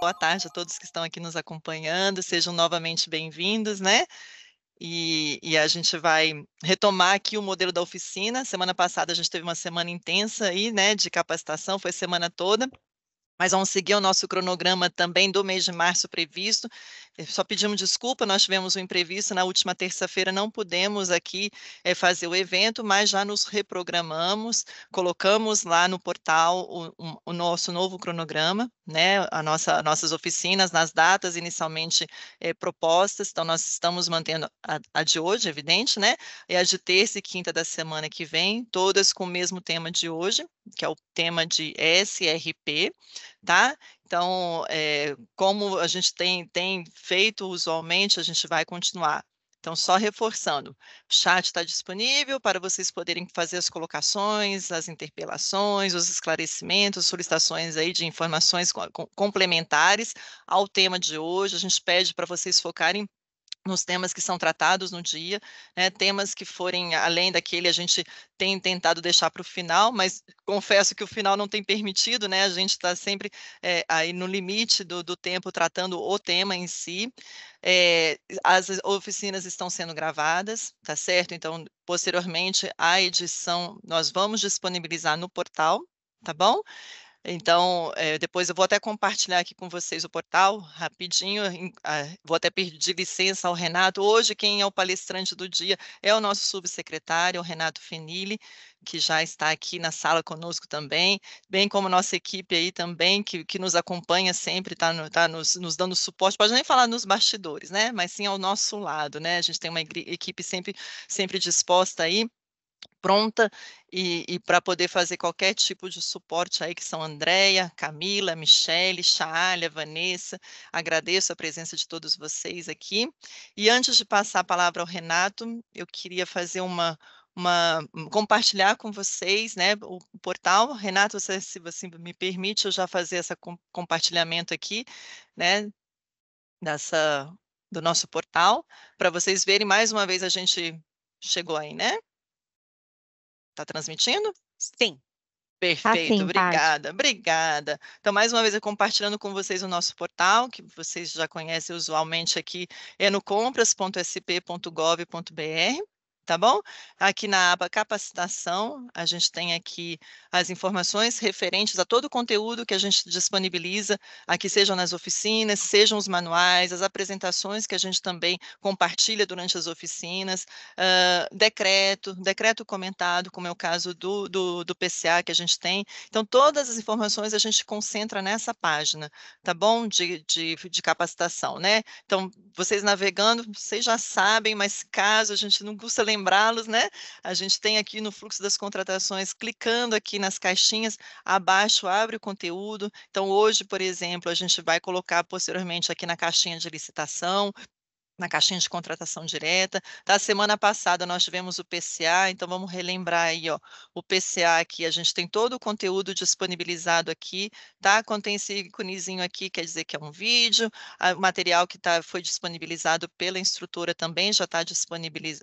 Boa tarde a todos que estão aqui nos acompanhando, sejam novamente bem-vindos, né? E, e, a gente vai retomar aqui o modelo da oficina. Semana passada a gente teve uma semana intensa aí, né, de capacitação, foi semana toda mas vamos seguir o nosso cronograma também do mês de março previsto. É, só pedimos desculpa, nós tivemos um imprevisto na última terça-feira, não pudemos aqui é, fazer o evento, mas já nos reprogramamos, colocamos lá no portal o, o nosso novo cronograma, né, a nossa, nossas oficinas nas datas inicialmente é, propostas, então nós estamos mantendo a, a de hoje, evidente, né, e a de terça e quinta da semana que vem, todas com o mesmo tema de hoje, que é o tema de SRP, hum. tá? Então, é, como a gente tem, tem feito usualmente, a gente vai continuar. Então, só reforçando, o chat está disponível para vocês poderem fazer as colocações, as interpelações, os esclarecimentos, solicitações aí de informações complementares ao tema de hoje. A gente pede para vocês focarem nos temas que são tratados no dia, né, temas que forem além daquele a gente tem tentado deixar para o final, mas confesso que o final não tem permitido, né? A gente está sempre é, aí no limite do, do, tempo tratando o tema em si. É, as oficinas estão sendo gravadas, tá certo? Então, posteriormente, a edição nós vamos disponibilizar no portal, tá bom? Então, é, depois eu vou até compartilhar aqui com vocês o portal rapidinho. Em, a, vou até pedir licença ao Renato. Hoje, quem é o palestrante do dia é o nosso subsecretário, o Renato Fenili, que já está aqui na sala conosco também, bem como nossa equipe aí também, que, que nos acompanha sempre, está no, tá nos, nos, dando suporte, pode nem falar nos bastidores, né? Mas sim ao nosso lado, né? A gente tem uma equipe sempre, sempre disposta aí pronta e, e para poder fazer qualquer tipo de suporte aí, que são Andréia, Camila, Michele, Chália, Vanessa. Agradeço a presença de todos vocês aqui. E antes de passar a palavra ao Renato, eu queria fazer uma, uma, compartilhar com vocês né, o, o portal. Renato, você, se você me permite, eu já fazer esse com, compartilhamento aqui, né, dessa, do nosso portal, para vocês verem mais uma vez a gente chegou aí, né? Tá transmitindo? Sim. Perfeito, assim, obrigada, obrigada. Então, mais uma vez, eu compartilhando com vocês o nosso portal, que vocês já conhecem usualmente aqui, é no compras.sp.gov.br tá bom? Aqui na aba capacitação, a gente tem aqui as informações referentes a todo o conteúdo que a gente disponibiliza, aqui sejam nas oficinas, sejam os manuais, as apresentações que a gente também compartilha durante as oficinas, uh, decreto, decreto comentado, como é o caso do, do, do PCA que a gente tem. Então, todas as informações a gente concentra nessa página, tá bom? De, de, de capacitação, né? Então, vocês navegando, vocês já sabem, mas caso a gente não gosta lembrá-los, né? A gente tem aqui no fluxo das contratações, clicando aqui nas caixinhas, abaixo abre o conteúdo. Então, hoje, por exemplo, a gente vai colocar posteriormente aqui na caixinha de licitação, na caixinha de contratação direta. Da tá? semana passada nós tivemos o PCA, então vamos relembrar aí, ó, o PCA aqui, a gente tem todo o conteúdo disponibilizado aqui, tá? Contém esse íconezinho aqui, quer dizer que é um vídeo, o material que tá, foi disponibilizado pela instrutora também já está disponibiliz,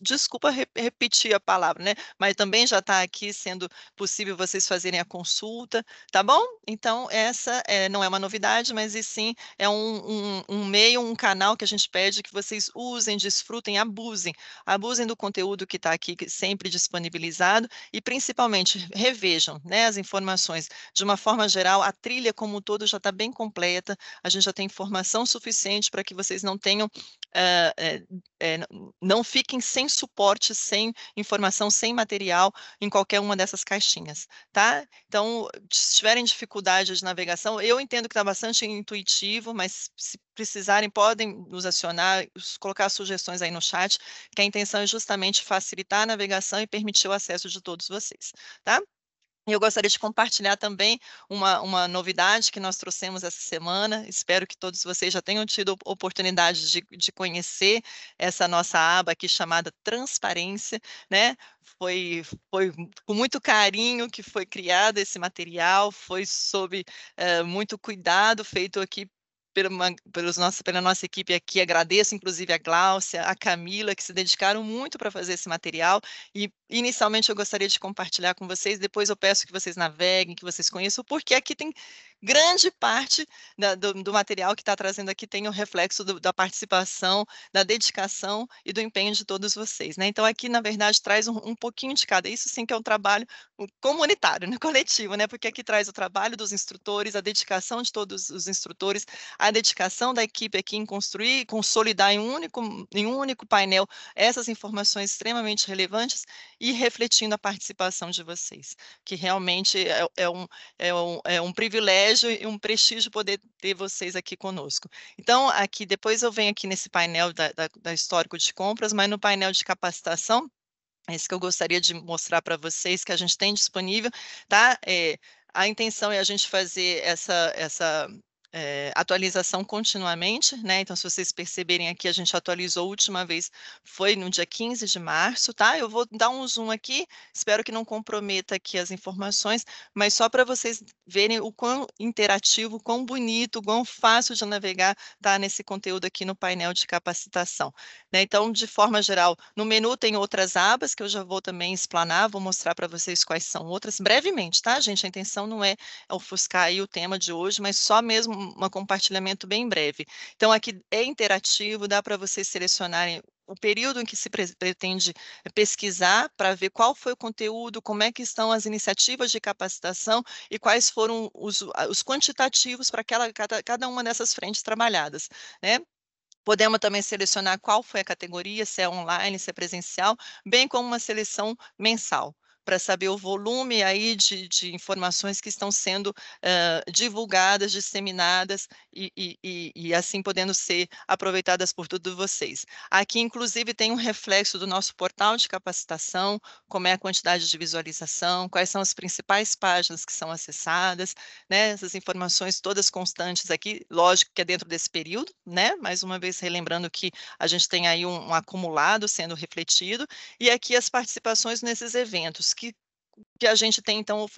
desculpa re repetir a palavra, né? Mas também já está aqui sendo possível vocês fazerem a consulta, tá bom? Então, essa é, não é uma novidade, mas e sim é um, um, um, meio, um canal que a gente pede que vocês usem, desfrutem, abusem. Abusem do conteúdo que está aqui sempre disponibilizado e, principalmente, revejam né, as informações. De uma forma geral, a trilha como um todo já está bem completa, a gente já tem informação suficiente para que vocês não tenham é, não fiquem sem suporte, sem informação, sem material em qualquer uma dessas caixinhas, tá? Então, se tiverem dificuldade de navegação, eu entendo que está bastante intuitivo, mas se precisarem, podem nos acionar, colocar sugestões aí no chat, que a intenção é justamente facilitar a navegação e permitir o acesso de todos vocês, tá? Eu gostaria de compartilhar também uma, uma novidade que nós trouxemos essa semana. Espero que todos vocês já tenham tido oportunidade de, de conhecer essa nossa aba aqui chamada Transparência, né? Foi, foi com muito carinho que foi criado esse material, foi sob é, muito cuidado feito aqui pela, pelos nossa, pela nossa equipe aqui. Agradeço, inclusive, a Gláucia, a Camila, que se dedicaram muito para fazer esse material. E, inicialmente, eu gostaria de compartilhar com vocês. Depois, eu peço que vocês naveguem, que vocês conheçam, porque aqui tem grande parte da, do, do, material que está trazendo aqui tem o reflexo do, da participação, da dedicação e do empenho de todos vocês. Né? Então, aqui, na verdade, traz um, um pouquinho de cada. Isso sim que é um trabalho comunitário, né? coletivo, né? porque aqui traz o trabalho dos instrutores, a dedicação de todos os instrutores, a dedicação da equipe aqui em construir e consolidar em um, único, em um único painel essas informações extremamente relevantes e refletindo a participação de vocês, que realmente é, é um, é, um, é um privilégio privilégio e um prestígio poder ter vocês aqui conosco. Então, aqui depois eu venho aqui nesse painel da, da, da histórico de compras, mas no painel de capacitação, esse que eu gostaria de mostrar para vocês que a gente tem disponível, tá? É, a intenção é a gente fazer essa, essa é, atualização continuamente, né? Então, se vocês perceberem aqui, a gente atualizou a última vez, foi no dia 15 de março, tá? Eu vou dar um zoom aqui, espero que não comprometa aqui as informações, mas só para vocês verem o quão interativo, quão bonito, quão fácil de navegar tá nesse conteúdo aqui no painel de capacitação. Né? Então, de forma geral, no menu tem outras abas que eu já vou também explanar, vou mostrar para vocês quais são outras brevemente, tá, gente? A intenção não é ofuscar aí o tema de hoje, mas só mesmo um compartilhamento bem breve. Então, aqui é interativo, dá para vocês selecionarem o período em que se pretende pesquisar para ver qual foi o conteúdo, como é que estão as iniciativas de capacitação e quais foram os, os quantitativos para cada, cada uma dessas frentes trabalhadas, né? Podemos também selecionar qual foi a categoria, se é online, se é presencial, bem como uma seleção mensal para saber o volume aí de, de informações que estão sendo uh, divulgadas, disseminadas e, e, e, assim podendo ser aproveitadas por todos vocês. Aqui, inclusive, tem um reflexo do nosso portal de capacitação, como é a quantidade de visualização, quais são as principais páginas que são acessadas, né? essas informações todas constantes aqui, lógico que é dentro desse período, né? mais uma vez relembrando que a gente tem aí um, um acumulado sendo refletido, e aqui as participações nesses eventos, que que a gente tem então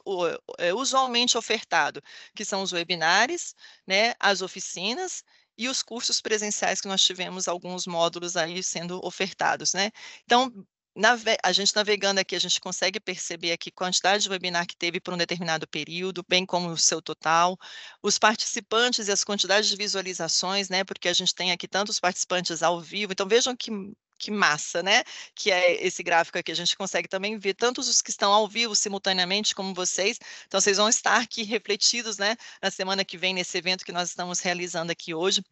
é, usualmente ofertado, que são os webinários, né, as oficinas e os cursos presenciais que nós tivemos alguns módulos aí sendo ofertados, né? Então, a gente navegando aqui, a gente consegue perceber aqui quantidade de webinar que teve por um determinado período, bem como o seu total, os participantes e as quantidades de visualizações, né? Porque a gente tem aqui tantos participantes ao vivo. Então, vejam que que massa, né? Que é esse gráfico aqui. A gente consegue também ver tanto os que estão ao vivo simultaneamente como vocês. Então, vocês vão estar aqui refletidos, né? Na semana que vem, nesse evento que nós estamos realizando aqui hoje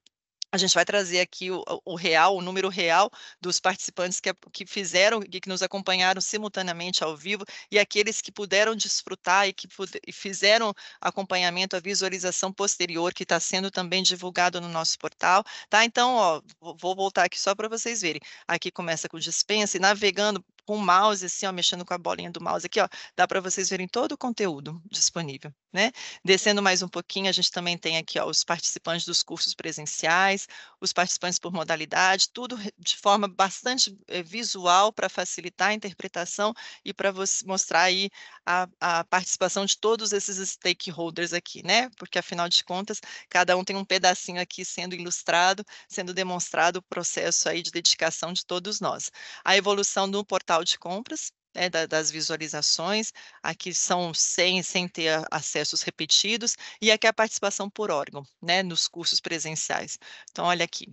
a gente vai trazer aqui o, o, real, o número real dos participantes que, que fizeram e que nos acompanharam simultaneamente ao vivo e aqueles que puderam desfrutar e que e fizeram acompanhamento, a visualização posterior, que está sendo também divulgado no nosso portal. Tá? Então, ó, vou voltar aqui só para vocês verem. Aqui começa com dispensa e navegando com o mouse, assim, ó, mexendo com a bolinha do mouse aqui, ó, dá para vocês verem todo o conteúdo disponível, né? Descendo mais um pouquinho, a gente também tem aqui, ó, os participantes dos cursos presenciais, os participantes por modalidade, tudo de forma bastante é, visual para facilitar a interpretação e para mostrar aí a, a participação de todos esses stakeholders aqui, né? Porque, afinal de contas, cada um tem um pedacinho aqui sendo ilustrado, sendo demonstrado o processo aí de dedicação de todos nós. A evolução do portal total de compras né, das visualizações, aqui são 100 sem ter acessos repetidos, e aqui a participação por órgão, né, nos cursos presenciais. Então, olha aqui,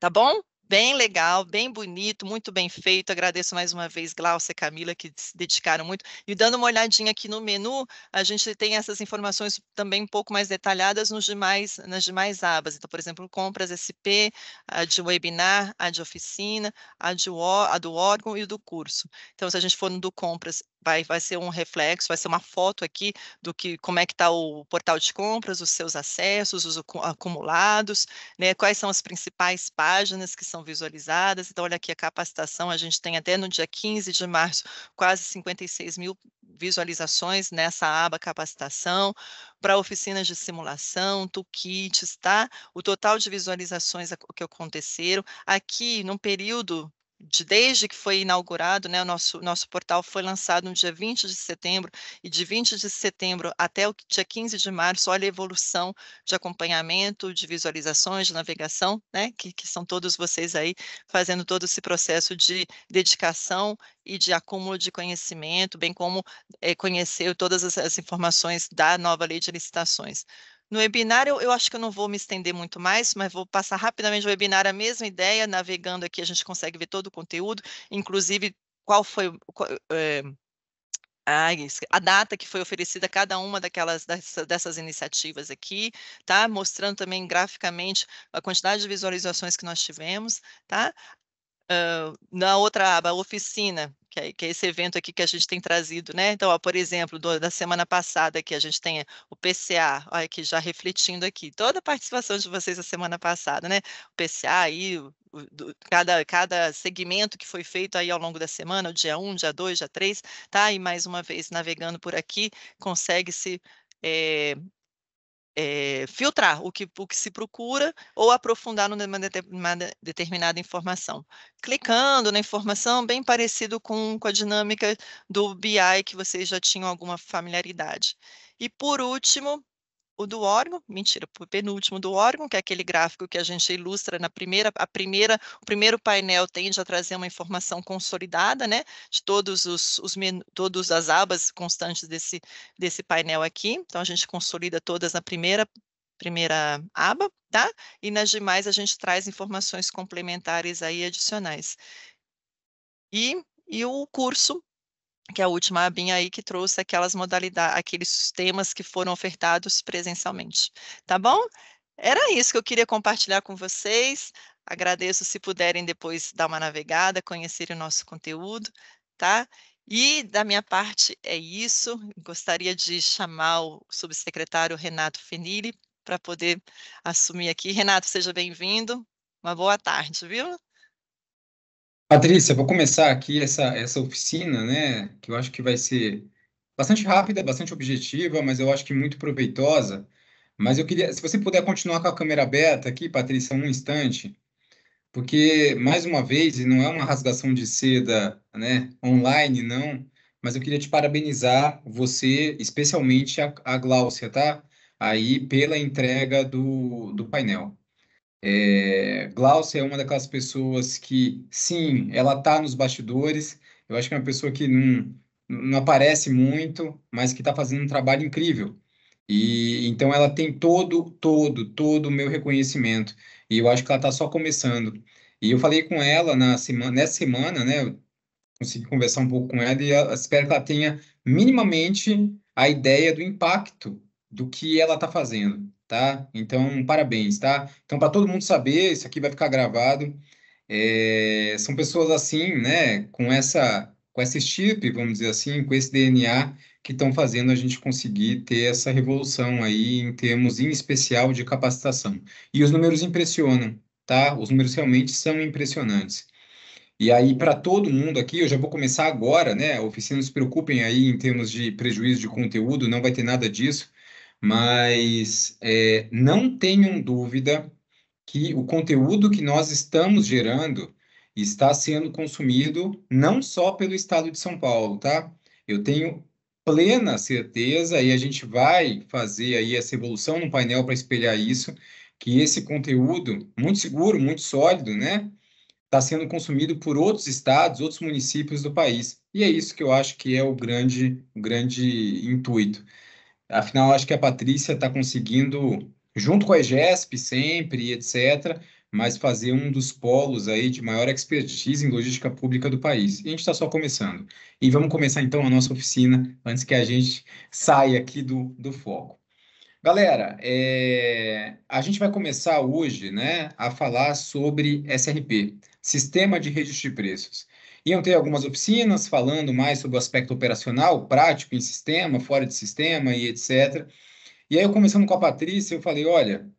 tá bom? bem legal, bem bonito, muito bem feito. Agradeço mais uma vez Glaucia e Camila que se dedicaram muito. E dando uma olhadinha aqui no menu, a gente tem essas informações também um pouco mais detalhadas nos demais, nas demais abas. Então, por exemplo, compras SP, a de webinar, a de oficina, a, de, a do órgão e o do curso. Então, se a gente for no do compras vai, vai ser um reflexo, vai ser uma foto aqui do que como é que está o portal de compras, os seus acessos, os acumulados, né? Quais são as principais páginas que são visualizadas. Então, olha aqui a capacitação, a gente tem até no dia 15 de março quase 56 mil visualizações nessa aba capacitação, para oficinas de simulação, toolkits, tá? O total de visualizações que aconteceram. Aqui, num período de, desde que foi inaugurado, né, o nosso, nosso portal foi lançado no dia 20 de setembro, e de 20 de setembro até o dia 15 de março, olha a evolução de acompanhamento, de visualizações, de navegação, né, que, que são todos vocês aí fazendo todo esse processo de dedicação e de acúmulo de conhecimento, bem como é, conhecer todas as, as informações da nova lei de licitações. No webinar, eu, eu, acho que eu não vou me estender muito mais, mas vou passar rapidamente o webinar, a mesma ideia, navegando aqui a gente consegue ver todo o conteúdo, inclusive qual foi... Qual, é, a data que foi oferecida a cada uma daquelas dessas iniciativas aqui, tá? Mostrando também graficamente a quantidade de visualizações que nós tivemos, tá? Uh, na outra aba, oficina, que é, que é, esse evento aqui que a gente tem trazido, né? Então, ó, por exemplo, do, da semana passada que a gente tem o PCA, olha aqui já refletindo aqui, toda a participação de vocês a semana passada, né? O PCA aí, o, do, cada, cada segmento que foi feito aí ao longo da semana, o dia 1, dia 2, dia 3, tá? E mais uma vez navegando por aqui, consegue-se é, é, filtrar o que, o que se procura ou aprofundar numa determinada, determinada informação. Clicando na informação, bem parecido com, com a dinâmica do BI que vocês já tinham alguma familiaridade. E por último, o do órgão, mentira, o penúltimo do órgão, que é aquele gráfico que a gente ilustra na primeira, a primeira, o primeiro painel tende a trazer uma informação consolidada, né, de todos os, os todas as abas constantes desse, desse painel aqui, então a gente consolida todas na primeira, primeira aba, tá, e nas demais a gente traz informações complementares aí adicionais. E, e o curso que é a última abinha aí que trouxe aquelas modalidades, aqueles temas que foram ofertados presencialmente, tá bom? Era isso que eu queria compartilhar com vocês. Agradeço se puderem depois dar uma navegada, conhecer o nosso conteúdo, tá? E da minha parte é isso. Gostaria de chamar o subsecretário Renato Fenili para poder assumir aqui. Renato, seja bem-vindo. Uma boa tarde, viu? Patrícia, vou começar aqui essa, essa oficina, né? Que eu acho que vai ser bastante rápida, bastante objetiva, mas eu acho que muito proveitosa. Mas eu queria, se você puder continuar com a câmera aberta aqui, Patrícia, um instante, porque, mais uma vez, e não é uma rasgação de seda né, online, não, mas eu queria te parabenizar, você, especialmente a, a Gláucia, tá? Aí, pela entrega do, do painel. É, Glaucia é uma daquelas pessoas que, sim, ela está nos bastidores. Eu acho que é uma pessoa que não, não aparece muito, mas que está fazendo um trabalho incrível. E então ela tem todo, todo, todo o meu reconhecimento. E eu acho que ela está só começando. E eu falei com ela na semana, nessa semana, né? Eu consegui conversar um pouco com ela e espero que ela tenha minimamente a ideia do impacto do que ela está fazendo tá? Então, parabéns, tá? Então, para todo mundo saber, isso aqui vai ficar gravado. É, são pessoas assim, né, com essa com esse estirpe, vamos dizer assim, com esse DNA que estão fazendo a gente conseguir ter essa revolução aí em termos, em especial, de capacitação. E os números impressionam, tá? Os números realmente são impressionantes. E aí, para todo mundo aqui, eu já vou começar agora, né? oficina, não se preocupem aí em termos de prejuízo de conteúdo, não vai ter nada disso mas é, não tenham dúvida que o conteúdo que nós estamos gerando está sendo consumido não só pelo Estado de São Paulo, tá? Eu tenho plena certeza e a gente vai fazer aí essa evolução no painel para espelhar isso, que esse conteúdo muito seguro, muito sólido, né, está sendo consumido por outros estados, outros municípios do país. E é isso que eu acho que é o grande, o grande intuito. Afinal, acho que a Patrícia está conseguindo, junto com a EGESP sempre, etc., mas fazer um dos polos aí de maior expertise em logística pública do país. E a gente está só começando. E vamos começar então a nossa oficina antes que a gente saia aqui do, do foco. Galera, é... a gente vai começar hoje né, a falar sobre SRP, Sistema de Registro de Preços. Iam ter algumas oficinas falando mais sobre o aspecto operacional, prático em sistema, fora de sistema e etc. E aí, eu começando com a Patrícia, eu falei: olha,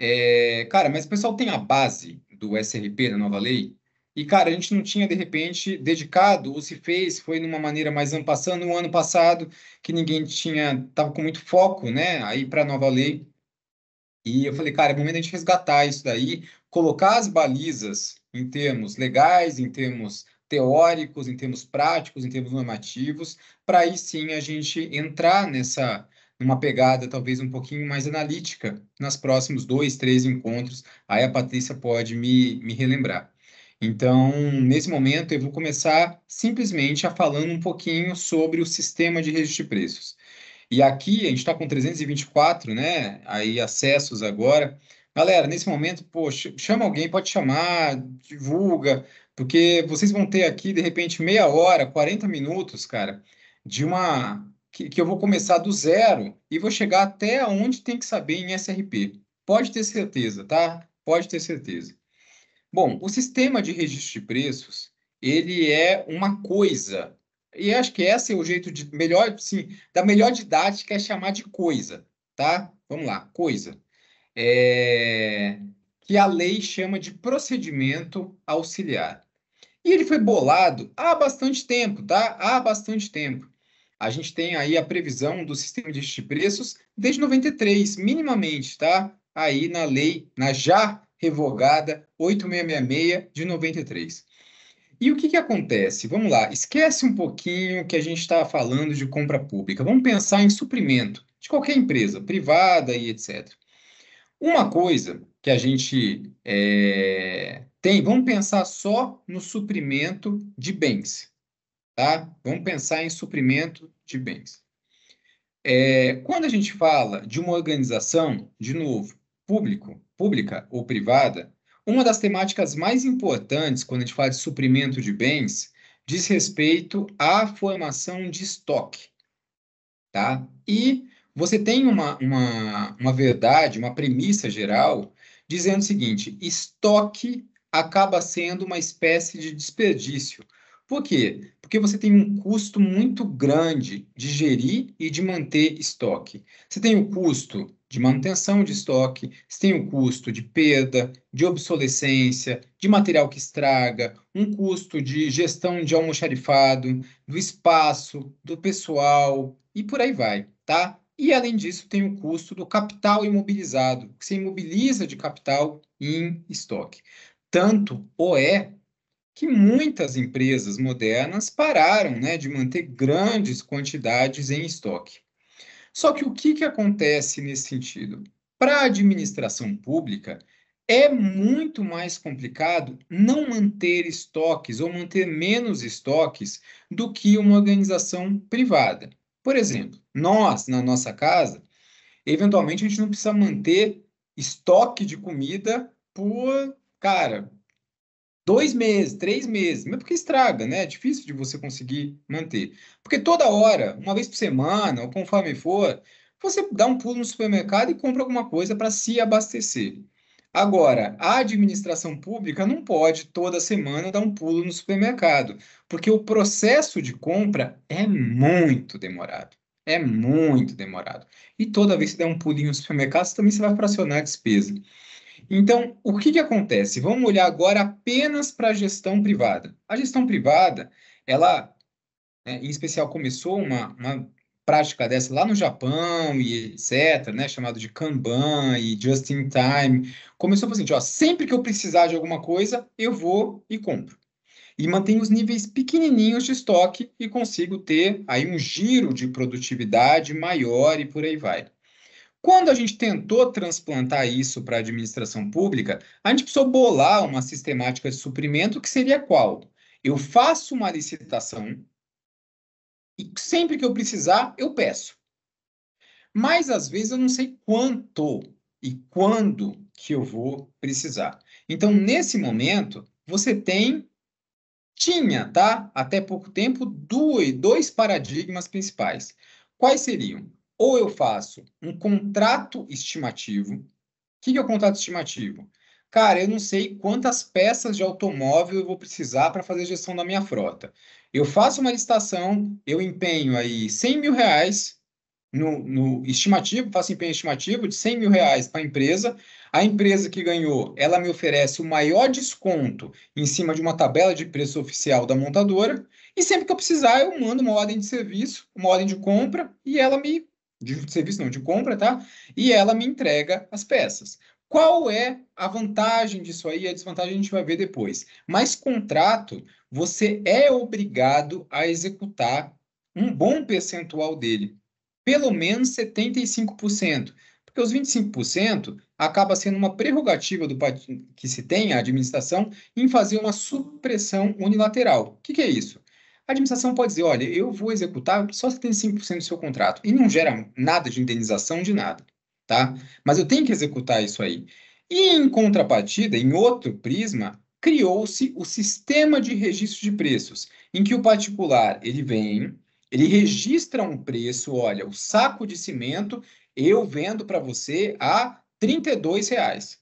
é, cara, mas o pessoal tem a base do SRP, da nova lei? E, cara, a gente não tinha, de repente, dedicado, ou se fez, foi numa maneira mais ampassando no ano passado, que ninguém tinha, tava com muito foco, né, aí para a nova lei. E eu falei, cara, é momento a gente resgatar isso daí, colocar as balizas em termos legais, em termos teóricos, em termos práticos, em termos normativos, para aí sim a gente entrar nessa numa pegada talvez um pouquinho mais analítica nas próximos dois, três encontros. Aí a Patrícia pode me, me relembrar. Então, nesse momento, eu vou começar simplesmente a falando um pouquinho sobre o sistema de registro de preços. E aqui a gente está com 324, né? Aí acessos agora. Galera, nesse momento, poxa, chama alguém, pode chamar, divulga, porque vocês vão ter aqui, de repente, meia hora, 40 minutos, cara, de uma. Que, que eu vou começar do zero e vou chegar até onde tem que saber em SRP. Pode ter certeza, tá? Pode ter certeza. Bom, o sistema de registro de preços, ele é uma coisa. E acho que esse é o jeito de melhor, sim, da melhor didática é chamar de coisa, tá? Vamos lá, coisa. É, que a lei chama de procedimento auxiliar. E ele foi bolado há bastante tempo, tá? Há bastante tempo. A gente tem aí a previsão do sistema de preços desde 93, minimamente, tá? Aí na lei, na já revogada 8666 de 93. E o que, que acontece? Vamos lá, esquece um pouquinho que a gente está falando de compra pública. Vamos pensar em suprimento de qualquer empresa, privada e etc. Uma coisa que a gente é, tem, vamos pensar só no suprimento de bens, tá? Vamos pensar em suprimento de bens. É, quando a gente fala de uma organização, de novo, público, pública ou privada, uma das temáticas mais importantes quando a gente fala de suprimento de bens diz respeito à formação de estoque, tá? E você tem uma, uma, uma verdade, uma premissa geral, dizendo o seguinte: estoque acaba sendo uma espécie de desperdício. Por quê? Porque você tem um custo muito grande de gerir e de manter estoque. Você tem o custo de manutenção de estoque, você tem o custo de perda, de obsolescência, de material que estraga, um custo de gestão de almoxarifado, do espaço, do pessoal e por aí vai, tá? E além disso, tem o custo do capital imobilizado, que você imobiliza de capital em estoque. Tanto o é que muitas empresas modernas pararam né, de manter grandes quantidades em estoque. Só que o que, que acontece nesse sentido? Para a administração pública, é muito mais complicado não manter estoques ou manter menos estoques do que uma organização privada. Por exemplo, nós, na nossa casa, eventualmente a gente não precisa manter estoque de comida por cara, dois meses, três meses, mesmo porque estraga, né? É difícil de você conseguir manter. Porque toda hora, uma vez por semana, ou conforme for, você dá um pulo no supermercado e compra alguma coisa para se abastecer. Agora, a administração pública não pode toda semana dar um pulo no supermercado, porque o processo de compra é muito demorado. É muito demorado. E toda vez que der um pulinho no supermercado, também vai fracionar a despesa. Então, o que, que acontece? Vamos olhar agora apenas para a gestão privada. A gestão privada, ela, né, em especial, começou uma, uma prática dessa lá no Japão e etc, né, chamado de Kanban e Just in Time, começou por seguinte, assim, tipo, ó, sempre que eu precisar de alguma coisa, eu vou e compro. E mantenho os níveis pequenininhos de estoque e consigo ter aí um giro de produtividade maior e por aí vai. Quando a gente tentou transplantar isso para a administração pública, a gente precisou bolar uma sistemática de suprimento que seria qual? Eu faço uma licitação e sempre que eu precisar, eu peço. Mas às vezes eu não sei quanto e quando que eu vou precisar. Então, nesse momento, você tem tinha, tá? Até pouco tempo, dois, dois paradigmas principais. Quais seriam? Ou eu faço um contrato estimativo. O que, é o contrato estimativo? Cara, eu não sei quantas peças de automóvel eu vou precisar para fazer a gestão da minha frota. Eu faço uma licitação, eu empenho aí 100 mil reais no, no, estimativo, faço empenho estimativo de 100 mil reais para a empresa. A empresa que ganhou, ela me oferece o maior desconto em cima de uma tabela de preço oficial da montadora. E sempre que eu precisar, eu mando uma ordem de serviço, uma ordem de compra e ela me de serviço não, de compra, tá? E ela me entrega as peças. Qual é a vantagem disso aí? A desvantagem a gente vai ver depois. Mas contrato, você é obrigado a executar um bom percentual dele, pelo menos 75%, porque os 25% acaba sendo uma prerrogativa do que se tem a administração em fazer uma supressão unilateral. O que, que é isso? a administração pode dizer, olha, eu vou executar só 5% do seu contrato e não gera nada de indenização de nada, tá? Mas eu tenho que executar isso aí. E em contrapartida, em outro prisma, criou-se o sistema de registro de preços, em que o particular, ele vem, ele registra um preço, olha, o saco de cimento eu vendo para você a 32 reais.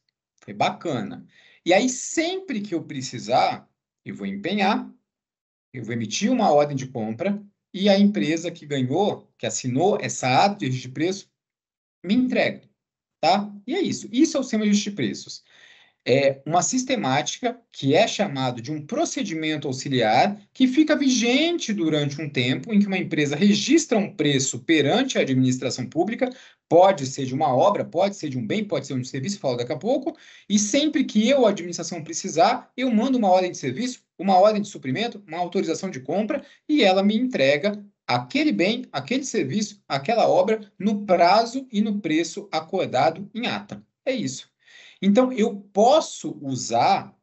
É bacana. E aí sempre que eu precisar, eu vou empenhar eu vou emitir uma ordem de compra e a empresa que ganhou, que assinou essa ata de registro de preço, me entrega, tá? E é isso. Isso é o sistema de registro de preços. É uma sistemática que é chamado de um procedimento auxiliar que fica vigente durante um tempo em que uma empresa registra um preço perante a administração pública pode ser de uma obra, pode ser de um bem, pode ser de um serviço, falo daqui a pouco, e sempre que eu, a administração, precisar, eu mando uma ordem de serviço, uma ordem de suprimento, uma autorização de compra, e ela me entrega aquele bem, aquele serviço, aquela obra, no prazo e no preço acordado em ata. É isso. Então, eu posso usar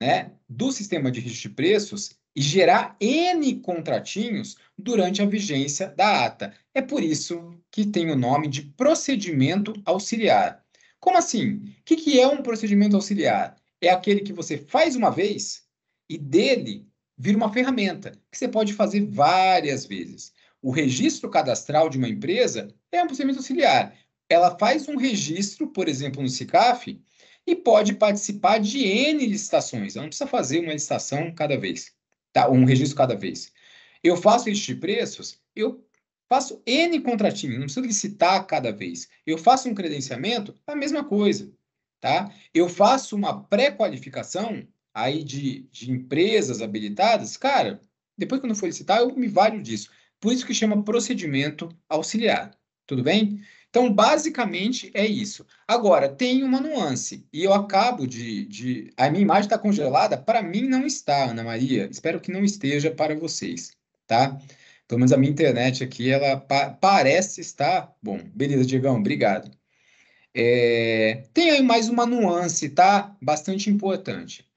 né, do sistema de registro de preços e gerar N contratinhos durante a vigência da ata. É por isso que tem o nome de procedimento auxiliar. Como assim? O que, é um procedimento auxiliar? É aquele que você faz uma vez e dele vira uma ferramenta que você pode fazer várias vezes. O registro cadastral de uma empresa é um procedimento auxiliar. Ela faz um registro, por exemplo, no SICAF, e pode participar de N licitações. Ela não precisa fazer uma licitação cada vez tá? Um registro cada vez. Eu faço isso de preços, eu faço N contratinho, não preciso licitar cada vez. Eu faço um credenciamento, a mesma coisa, tá? Eu faço uma pré-qualificação aí de, de empresas habilitadas, cara, depois que eu não for licitar, eu me valho disso. Por isso que chama procedimento auxiliar, tudo bem? Então, basicamente é isso. Agora, tem uma nuance, e eu acabo de. de... A minha imagem está congelada, para mim não está, Ana Maria. Espero que não esteja para vocês, tá? Pelo menos a minha internet aqui, ela pa parece estar. Bom, beleza, Diegão, obrigado. É... Tem aí mais uma nuance, tá? Bastante importante.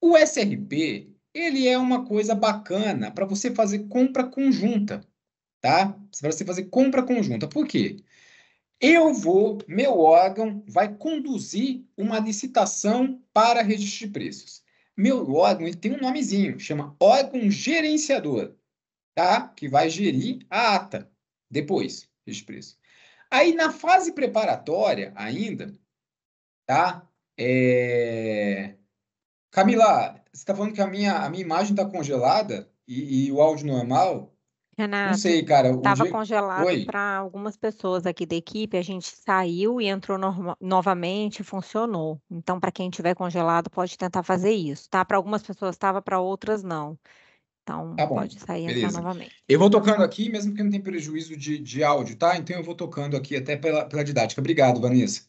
O SRP, ele é uma coisa bacana para você fazer compra conjunta, tá? Para você fazer compra conjunta. Por quê? eu vou, meu órgão vai conduzir uma licitação para registro de preços. Meu órgão ele tem um nomezinho, chama órgão gerenciador, tá? Que vai gerir a ata depois registro de preços. Aí na fase preparatória ainda, tá? É... Camila, você está falando que a minha, a minha imagem está congelada e, e o áudio normal? É Renato, não sei, cara. Estava dia... congelado para algumas pessoas aqui da equipe. A gente saiu e entrou no... novamente, funcionou. Então, para quem tiver congelado, pode tentar fazer isso, tá? Para algumas pessoas estava, para outras não. Então, tá pode sair e entrar novamente. Eu vou tocando aqui, mesmo que não tenha prejuízo de, de áudio, tá? Então, eu vou tocando aqui até pela, pela didática. Obrigado, Vanessa.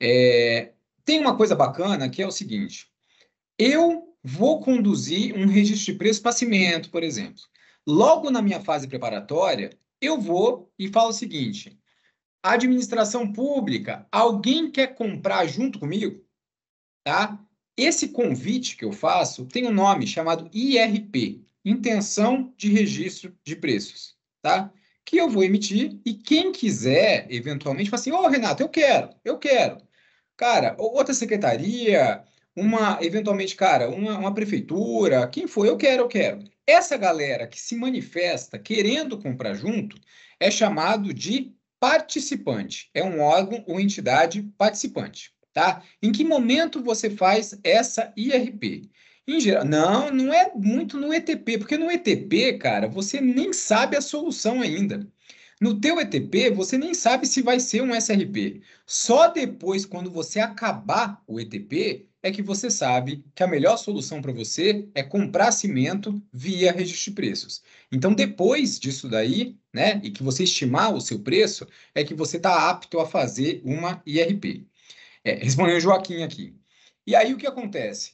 É... Tem uma coisa bacana que é o seguinte. Eu vou conduzir um registro de preço para cimento, por exemplo. Logo na minha fase preparatória, eu vou e falo o seguinte: administração pública, alguém quer comprar junto comigo? Tá? Esse convite que eu faço tem um nome chamado IRP, Intenção de Registro de Preços, tá? Que eu vou emitir e quem quiser, eventualmente, fala assim, ô oh, Renato, eu quero, eu quero. Cara, outra secretaria, uma, eventualmente, cara, uma, uma prefeitura, quem for, eu quero, eu quero. Essa galera que se manifesta querendo comprar junto é chamado de participante. É um órgão ou entidade participante, tá? Em que momento você faz essa IRP? Em geral, não, não é muito no ETP, porque no ETP, cara, você nem sabe a solução ainda. No teu ETP, você nem sabe se vai ser um SRP. Só depois, quando você acabar o ETP, é que você sabe que a melhor solução para você é comprar cimento via registro de preços. Então, depois disso daí, né, e que você estimar o seu preço, é que você está apto a fazer uma IRP. É, respondeu o Joaquim aqui. E aí o que acontece?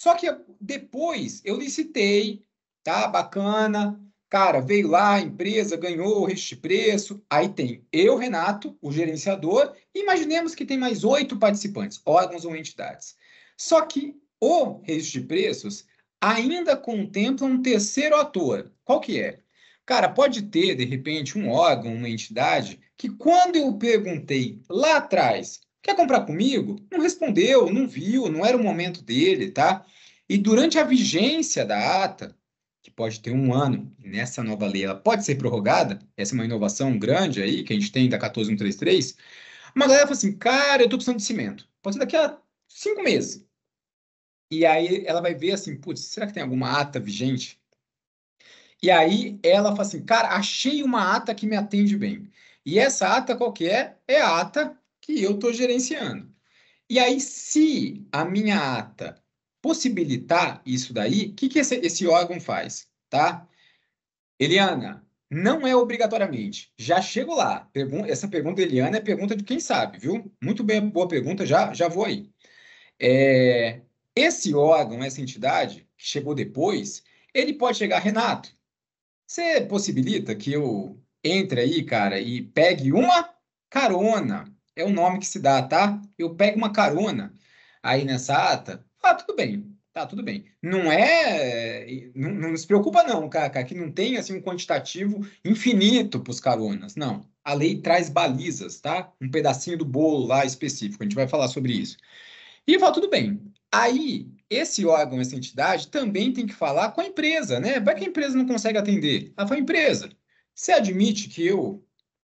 Só que depois eu licitei, tá? Bacana. Cara, veio lá, a empresa ganhou o registro de preço. Aí tem eu, Renato, o gerenciador. imaginemos que tem mais oito participantes, órgãos ou entidades. Só que o registro de preços ainda contempla um terceiro ator. Qual que é? Cara, pode ter, de repente, um órgão, uma entidade, que quando eu perguntei lá atrás, quer comprar comigo? Não respondeu, não viu, não era o momento dele, tá? E durante a vigência da ata, que pode ter um ano, e nessa nova lei ela pode ser prorrogada, essa é uma inovação grande aí que a gente tem da 14133, uma galera fala assim, cara, eu tô precisando de cimento. Pode ser daqui a cinco meses. E aí ela vai ver assim, putz, será que tem alguma ata vigente? E aí ela fala assim, cara, achei uma ata que me atende bem. E essa ata qualquer é? é a ata que eu estou gerenciando. E aí, se a minha ata possibilitar isso daí, o que, que esse, esse órgão faz, tá? Eliana, não é obrigatoriamente. Já chego lá. Pergun essa pergunta, Eliana, é pergunta de quem sabe, viu? Muito bem, boa pergunta, já, já vou aí. É, esse órgão, essa entidade que chegou depois, ele pode chegar, Renato, você possibilita que eu entre aí, cara, e pegue uma carona? É o nome que se dá, tá? Eu pego uma carona aí nessa ata. Ah, tudo bem, tá tudo bem. Não é, não, não se preocupa não, cara, que não tem assim um quantitativo infinito para os caronas, não. A lei traz balizas, tá? Um pedacinho do bolo lá específico, a gente vai falar sobre isso. E fala, tudo bem. Aí, esse órgão, essa entidade, também tem que falar com a empresa, né? Vai que a empresa não consegue atender. Ah, foi a empresa. Você admite que eu,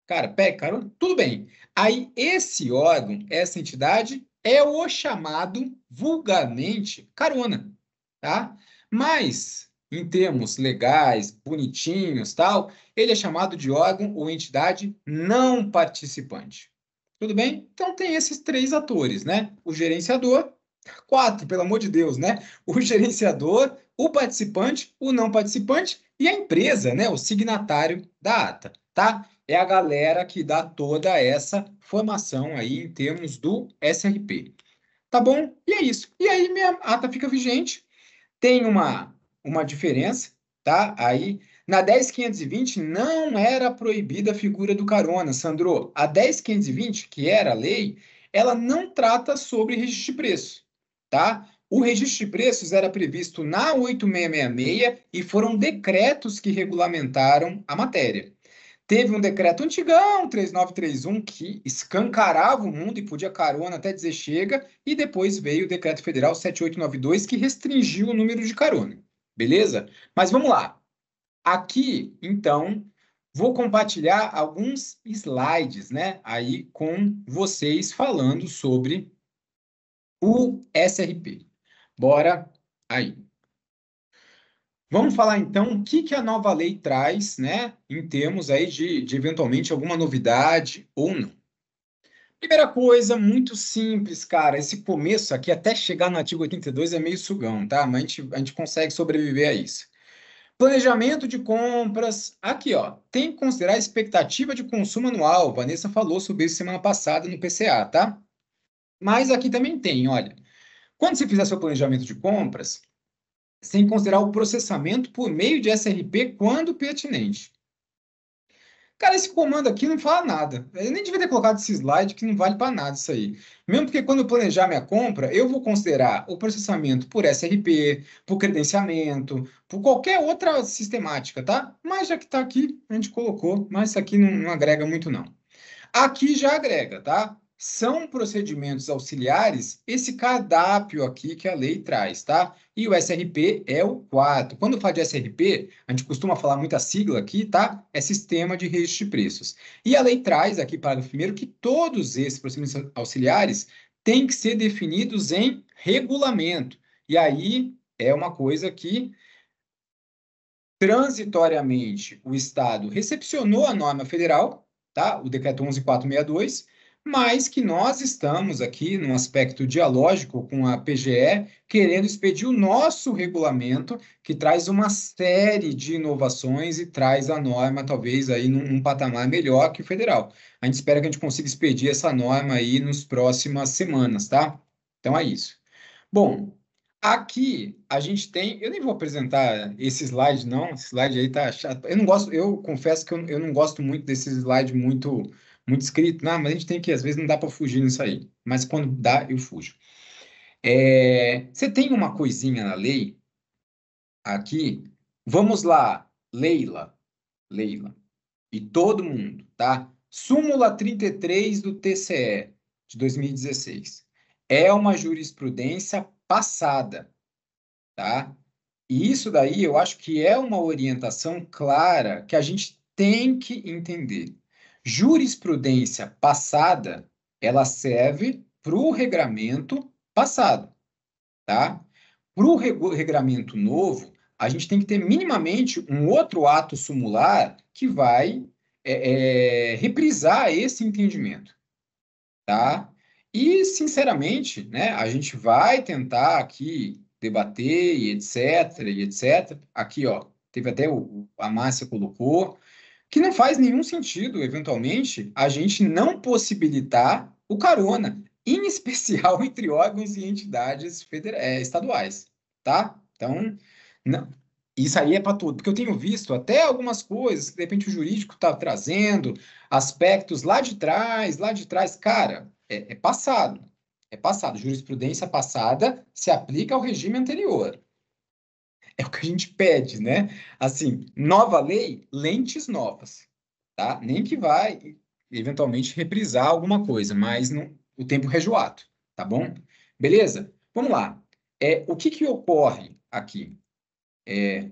cara, pega carona? Tudo bem. Aí, esse órgão, essa entidade, é o chamado vulgarmente carona, tá? Mas, em termos legais, bonitinhos, tal, ele é chamado de órgão ou entidade não participante. Tudo bem? Então tem esses três atores, né? O gerenciador, quatro, pelo amor de Deus, né? O gerenciador, o participante, o não participante e a empresa, né? O signatário da ata, tá? É a galera que dá toda essa formação aí em termos do SRP. Tá bom? E é isso. E aí minha ata fica vigente. Tem uma, uma diferença, tá? Aí na 10520 não era proibida a figura do carona, Sandro. A 10520, que era a lei, ela não trata sobre registro de preço, tá? O registro de preços era previsto na 8666 e foram decretos que regulamentaram a matéria. Teve um decreto antigão, 3931, que escancarava o mundo e podia carona até dizer chega, e depois veio o decreto federal 7892 que restringiu o número de carona. Beleza? Mas vamos lá. Aqui, então, vou compartilhar alguns slides, né, aí com vocês falando sobre o SRP. Bora aí. Vamos falar então o que, que a nova lei traz, né, em termos aí de, de eventualmente alguma novidade ou não. Primeira coisa, muito simples, cara. Esse começo aqui, até chegar no artigo 82, é meio sugão, tá? Mas a gente, a gente consegue sobreviver a isso. Planejamento de compras. Aqui, ó, tem que considerar a expectativa de consumo anual. Vanessa falou sobre isso semana passada no PCA, tá? Mas aqui também tem, olha. Quando você fizer seu planejamento de compras, você tem que considerar o processamento por meio de SRP quando pertinente. Cara, esse comando aqui não fala nada. Eu nem devia ter colocado esse slide que não vale para nada isso aí. Mesmo porque quando eu planejar minha compra, eu vou considerar o processamento por SRP, por credenciamento, por qualquer outra sistemática, tá? Mas já que está aqui, a gente colocou, mas isso aqui não, não agrega muito não. Aqui já agrega, tá? são procedimentos auxiliares esse cardápio aqui que a lei traz, tá? E o SRP é o 4. Quando fala de SRP, a gente costuma falar muita sigla aqui, tá? É Sistema de Registro de Preços. E a lei traz aqui, parágrafo primeiro, que todos esses procedimentos auxiliares têm que ser definidos em regulamento. E aí é uma coisa que transitoriamente o Estado recepcionou a norma federal, tá? O decreto 11462 mas que nós estamos aqui, num aspecto dialógico com a PGE, querendo expedir o nosso regulamento, que traz uma série de inovações e traz a norma, talvez, aí num, num patamar melhor que o federal. A gente espera que a gente consiga expedir essa norma aí nas próximas semanas, tá? Então é isso. Bom, Aqui a gente tem, eu nem vou apresentar esse slide não, esse slide aí tá chato. Eu não gosto, eu confesso que eu, eu não gosto muito desse slide muito muito escrito, não, mas a gente tem que, às vezes não dá para fugir nisso aí, mas quando dá, eu fujo. É, você tem uma coisinha na lei aqui, vamos lá, Leila, Leila, e todo mundo, tá? Súmula 33 do TCE de 2016. É uma jurisprudência passada, tá? E isso daí eu acho que é uma orientação clara que a gente tem que entender. Jurisprudência passada, ela serve para o regramento passado, tá? Para o regramento novo, a gente tem que ter minimamente um outro ato sumular que vai é, é, reprisar esse entendimento, tá? E, sinceramente, né, a gente vai tentar aqui debater e etc, e etc. Aqui, ó, teve até o, a Márcia colocou, que não faz nenhum sentido, eventualmente, a gente não possibilitar o carona, em especial entre órgãos e entidades federais é, estaduais, tá? Então, não, isso aí é para tudo, porque eu tenho visto até algumas coisas que de repente o jurídico está trazendo, aspectos lá de trás, lá de trás. Cara, é, é, passado. É passado. Jurisprudência passada se aplica ao regime anterior. É o que a gente pede, né? Assim, nova lei, lentes novas, tá? Nem que vai eventualmente reprisar alguma coisa, mas no o tempo rejoado, tá bom? Beleza? Vamos lá. É, o que, que ocorre aqui? É...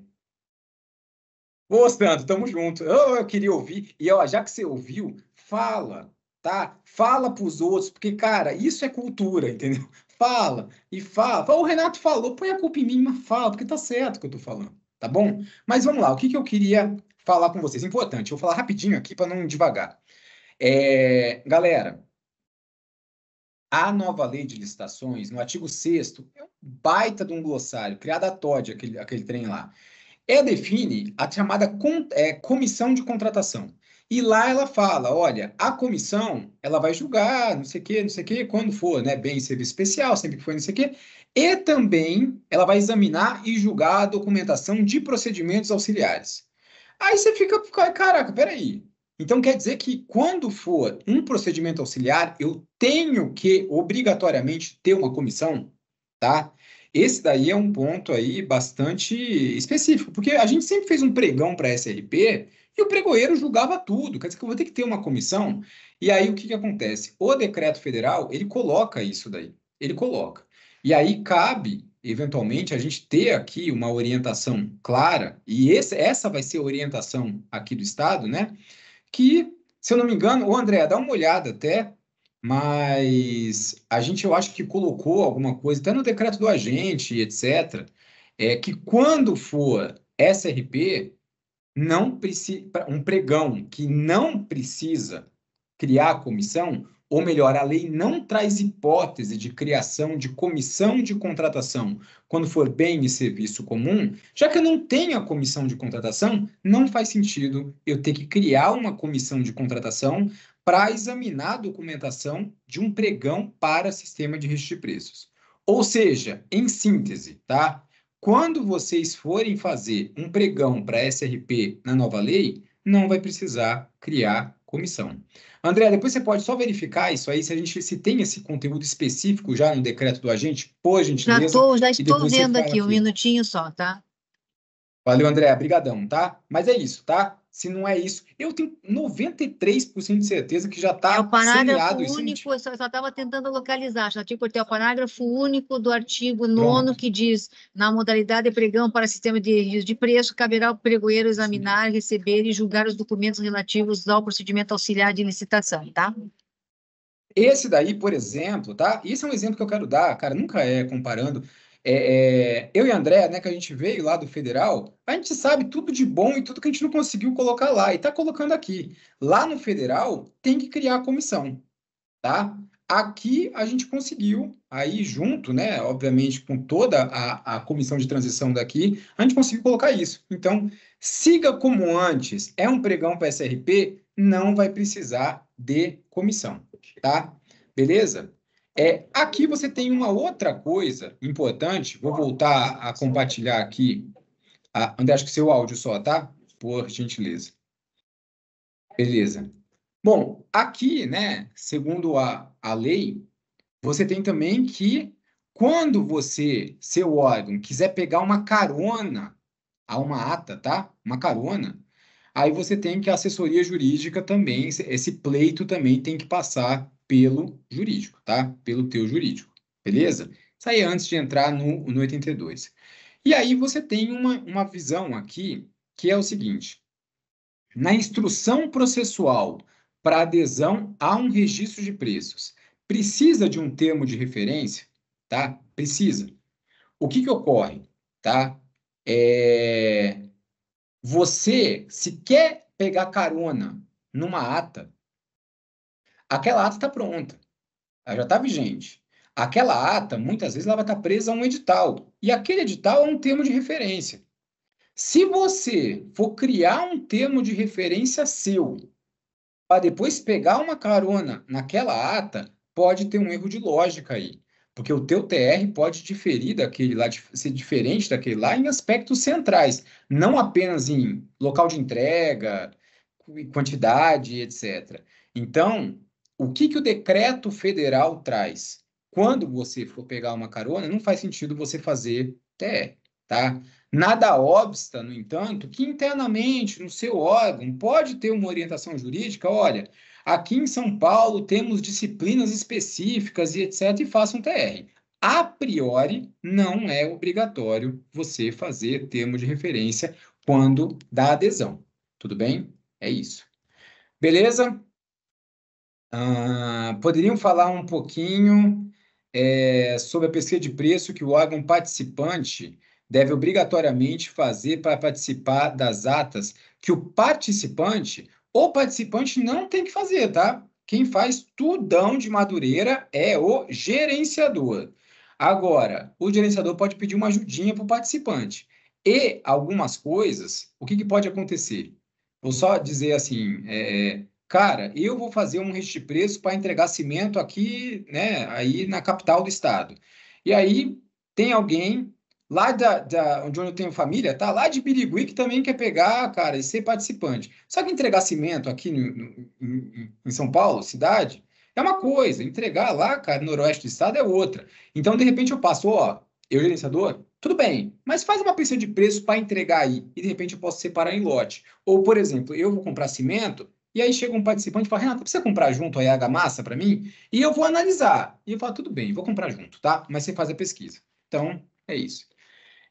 Ô, tamo junto. Oh, eu queria ouvir. E ó, já que você ouviu, fala, tá? Fala para os outros, porque, cara, isso é cultura, entendeu? fala e fala. O Renato falou, põe a culpa em mim, mas fala, porque tá certo o que eu tô falando, tá bom? Mas vamos lá, o que, que eu queria falar com vocês? Importante, vou falar rapidinho aqui para não devagar. É, galera, a nova lei de licitações, no artigo 6 é um baita de um glossário, criado a Todd, aquele, aquele trem lá. É define a chamada com, é, comissão de contratação. E lá ela fala, olha, a comissão, ela vai julgar, não sei o quê, não sei o quê, quando for, né, bem serviço especial, sempre que for, não sei o quê, e também ela vai examinar e julgar a documentação de procedimentos auxiliares. Aí você fica, caraca, peraí. Então quer dizer que quando for um procedimento auxiliar, eu tenho que obrigatoriamente ter uma comissão, tá? Esse daí é um ponto aí bastante específico, porque a gente sempre fez um pregão para a SRP e o pregoeiro julgava tudo. Quer dizer que eu vou ter que ter uma comissão. E aí o que, que acontece? O decreto federal ele coloca isso daí. Ele coloca. E aí cabe, eventualmente, a gente ter aqui uma orientação clara, e esse, essa vai ser a orientação aqui do Estado, né? Que, se eu não me engano, o André, dá uma olhada até, mas a gente eu acho que colocou alguma coisa, até no decreto do agente, etc., é que quando for SRP, não precisa um pregão que não precisa criar comissão, ou melhor, a lei não traz hipótese de criação de comissão de contratação quando for bem e serviço comum, já que eu não tenho a comissão de contratação, não faz sentido eu ter que criar uma comissão de contratação para examinar a documentação de um pregão para sistema de registro de preços. Ou seja, em síntese, tá? Quando vocês forem fazer um pregão para SRP na nova lei, não vai precisar criar comissão. André, depois você pode só verificar isso aí, se a gente se tem esse conteúdo específico já no decreto do agente, gente gentileza. Já, tô, já estou vendo aqui, aqui, um minutinho só, tá? Valeu, André,brigadão, tá? Mas é isso, tá? se não é isso. Eu tenho 93% de certeza que já está é o parágrafo único, isso, eu só estava tentando localizar, já tinha cortei o parágrafo único do artigo 9 que diz, na modalidade de é pregão para sistema de registro de preço, caberá ao pregoeiro examinar, Sim. receber e julgar os documentos relativos ao procedimento auxiliar de licitação, tá? Esse daí, por exemplo, tá? Esse é um exemplo que eu quero dar, cara, nunca é comparando, é, é, eu e André, né, que a gente veio lá do federal, a gente sabe tudo de bom e tudo que a gente não conseguiu colocar lá e está colocando aqui. Lá no federal tem que criar a comissão, tá? Aqui a gente conseguiu, aí junto, né, obviamente com toda a, a comissão de transição daqui, a gente conseguiu colocar isso. Então, siga como antes, é um pregão para SRP, não vai precisar de comissão, tá? Beleza? É, aqui você tem uma outra coisa importante, vou voltar a compartilhar aqui. Ah, André, acho que seu áudio só, tá? Por gentileza. Beleza. Bom, aqui, né, segundo a, a lei, você tem também que quando você, seu órgão, quiser pegar uma carona a uma ata, tá? Uma carona, aí você tem que a assessoria jurídica também, esse pleito também tem que passar pelo jurídico, tá? Pelo teu jurídico, beleza? Isso aí é antes de entrar no, no 82. E aí você tem uma, uma visão aqui que é o seguinte. Na instrução processual para adesão a um registro de preços, precisa de um termo de referência? Tá? Precisa. O que, que ocorre? Tá? É... Você, se quer pegar carona numa ata, aquela ata está pronta, ela já está vigente. Aquela ata, muitas vezes, ela vai estar tá presa a um edital, e aquele edital é um termo de referência. Se você for criar um termo de referência seu, para depois pegar uma carona naquela ata, pode ter um erro de lógica aí. Porque o teu TR pode diferir daquele lá, ser diferente daquele lá em aspectos centrais, não apenas em local de entrega, quantidade, etc. Então, o que, que o decreto federal traz? Quando você for pegar uma carona, não faz sentido você fazer TE, tá? Nada obsta, no entanto, que internamente no seu órgão pode ter uma orientação jurídica, olha, aqui em São Paulo temos disciplinas específicas e etc, e faça um TR. A priori, não é obrigatório você fazer termo de referência quando dá adesão. Tudo bem? É isso. Beleza? Ah, poderiam falar um pouquinho é, sobre a pesquisa de preço que o órgão participante deve obrigatoriamente fazer para participar das atas que o participante ou participante não tem que fazer, tá? Quem faz tudão de Madureira é o gerenciador. Agora, o gerenciador pode pedir uma ajudinha para o participante. E algumas coisas, o que, que pode acontecer? Vou só dizer assim, é, cara, eu vou fazer um de preço para entregar cimento aqui, né, aí na capital do estado. E aí tem alguém lá da, da, onde eu tenho família, tá lá de Birigui, que também quer pegar, cara, e ser participante. Só que entregar cimento aqui no, no, em, em São Paulo, cidade, é uma coisa, entregar lá, cara, no noroeste do estado é outra. Então, de repente, eu passo, ó, eu gerenciador, tudo bem, mas faz uma pesquisa de preço para entregar aí, e de repente eu posso separar em lote. Ou, por exemplo, eu vou comprar cimento, e aí chega um participante e fala, Renato, precisa comprar junto a IH Massa para mim? E eu vou analisar. E eu falo, tudo bem, vou comprar junto, tá? Mas você faz a pesquisa. Então, é isso.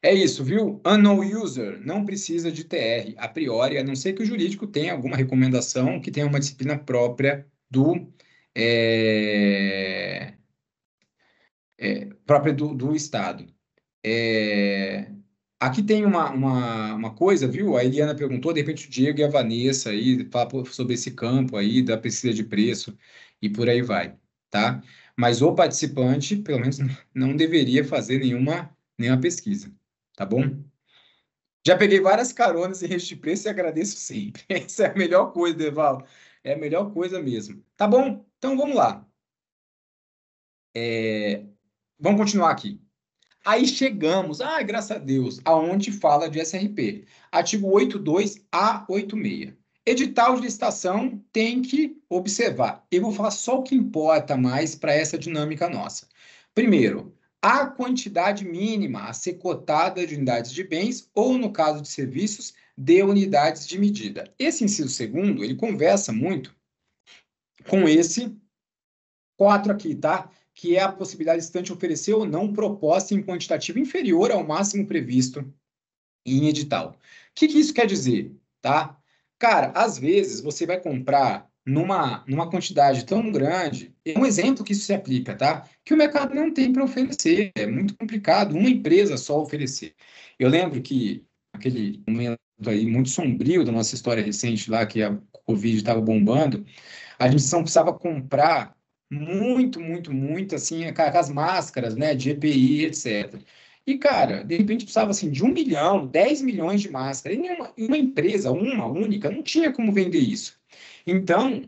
É isso, viu? Unknown user não precisa de TR a priori, a não ser que o jurídico tenha alguma recomendação que tenha uma disciplina própria do é, é, própria do, do Estado. É, Aqui tem uma, uma, uma, coisa, viu? A Eliana perguntou, de repente o Diego e a Vanessa aí falam sobre esse campo aí da pesquisa de preço e por aí vai, tá? Mas o participante, pelo menos, não deveria fazer nenhuma, nenhuma pesquisa, tá bom? Já peguei várias caronas em rede de preço e agradeço sempre. Essa é a melhor coisa, Deval. É a melhor coisa mesmo. Tá bom? Então vamos lá. É... Vamos continuar aqui. Aí chegamos, ah, graças a Deus, aonde fala de SRP. Artigo 82 a 86. Edital de licitação tem que observar. Eu vou falar só o que importa mais para essa dinâmica nossa. Primeiro, a quantidade mínima a ser cotada de unidades de bens ou, no caso de serviços, de unidades de medida. Esse inciso segundo, ele conversa muito com esse 4 aqui, tá? que é a possibilidade de estante oferecer ou não proposta em quantitativo inferior ao máximo previsto em edital. O que, que isso quer dizer, tá? Cara, às vezes você vai comprar numa, numa quantidade tão grande, é um exemplo que isso se aplica, tá? Que o mercado não tem para oferecer, é muito complicado uma empresa só oferecer. Eu lembro que aquele momento aí muito sombrio da nossa história recente lá, que a Covid estava bombando, a gente precisava comprar muito, muito, muito, assim, é, com as máscaras, né, de EPI, etc. E, cara, de repente precisava, assim, de um milhão, dez milhões de máscaras. E uma empresa, uma única, não tinha como vender isso. Então,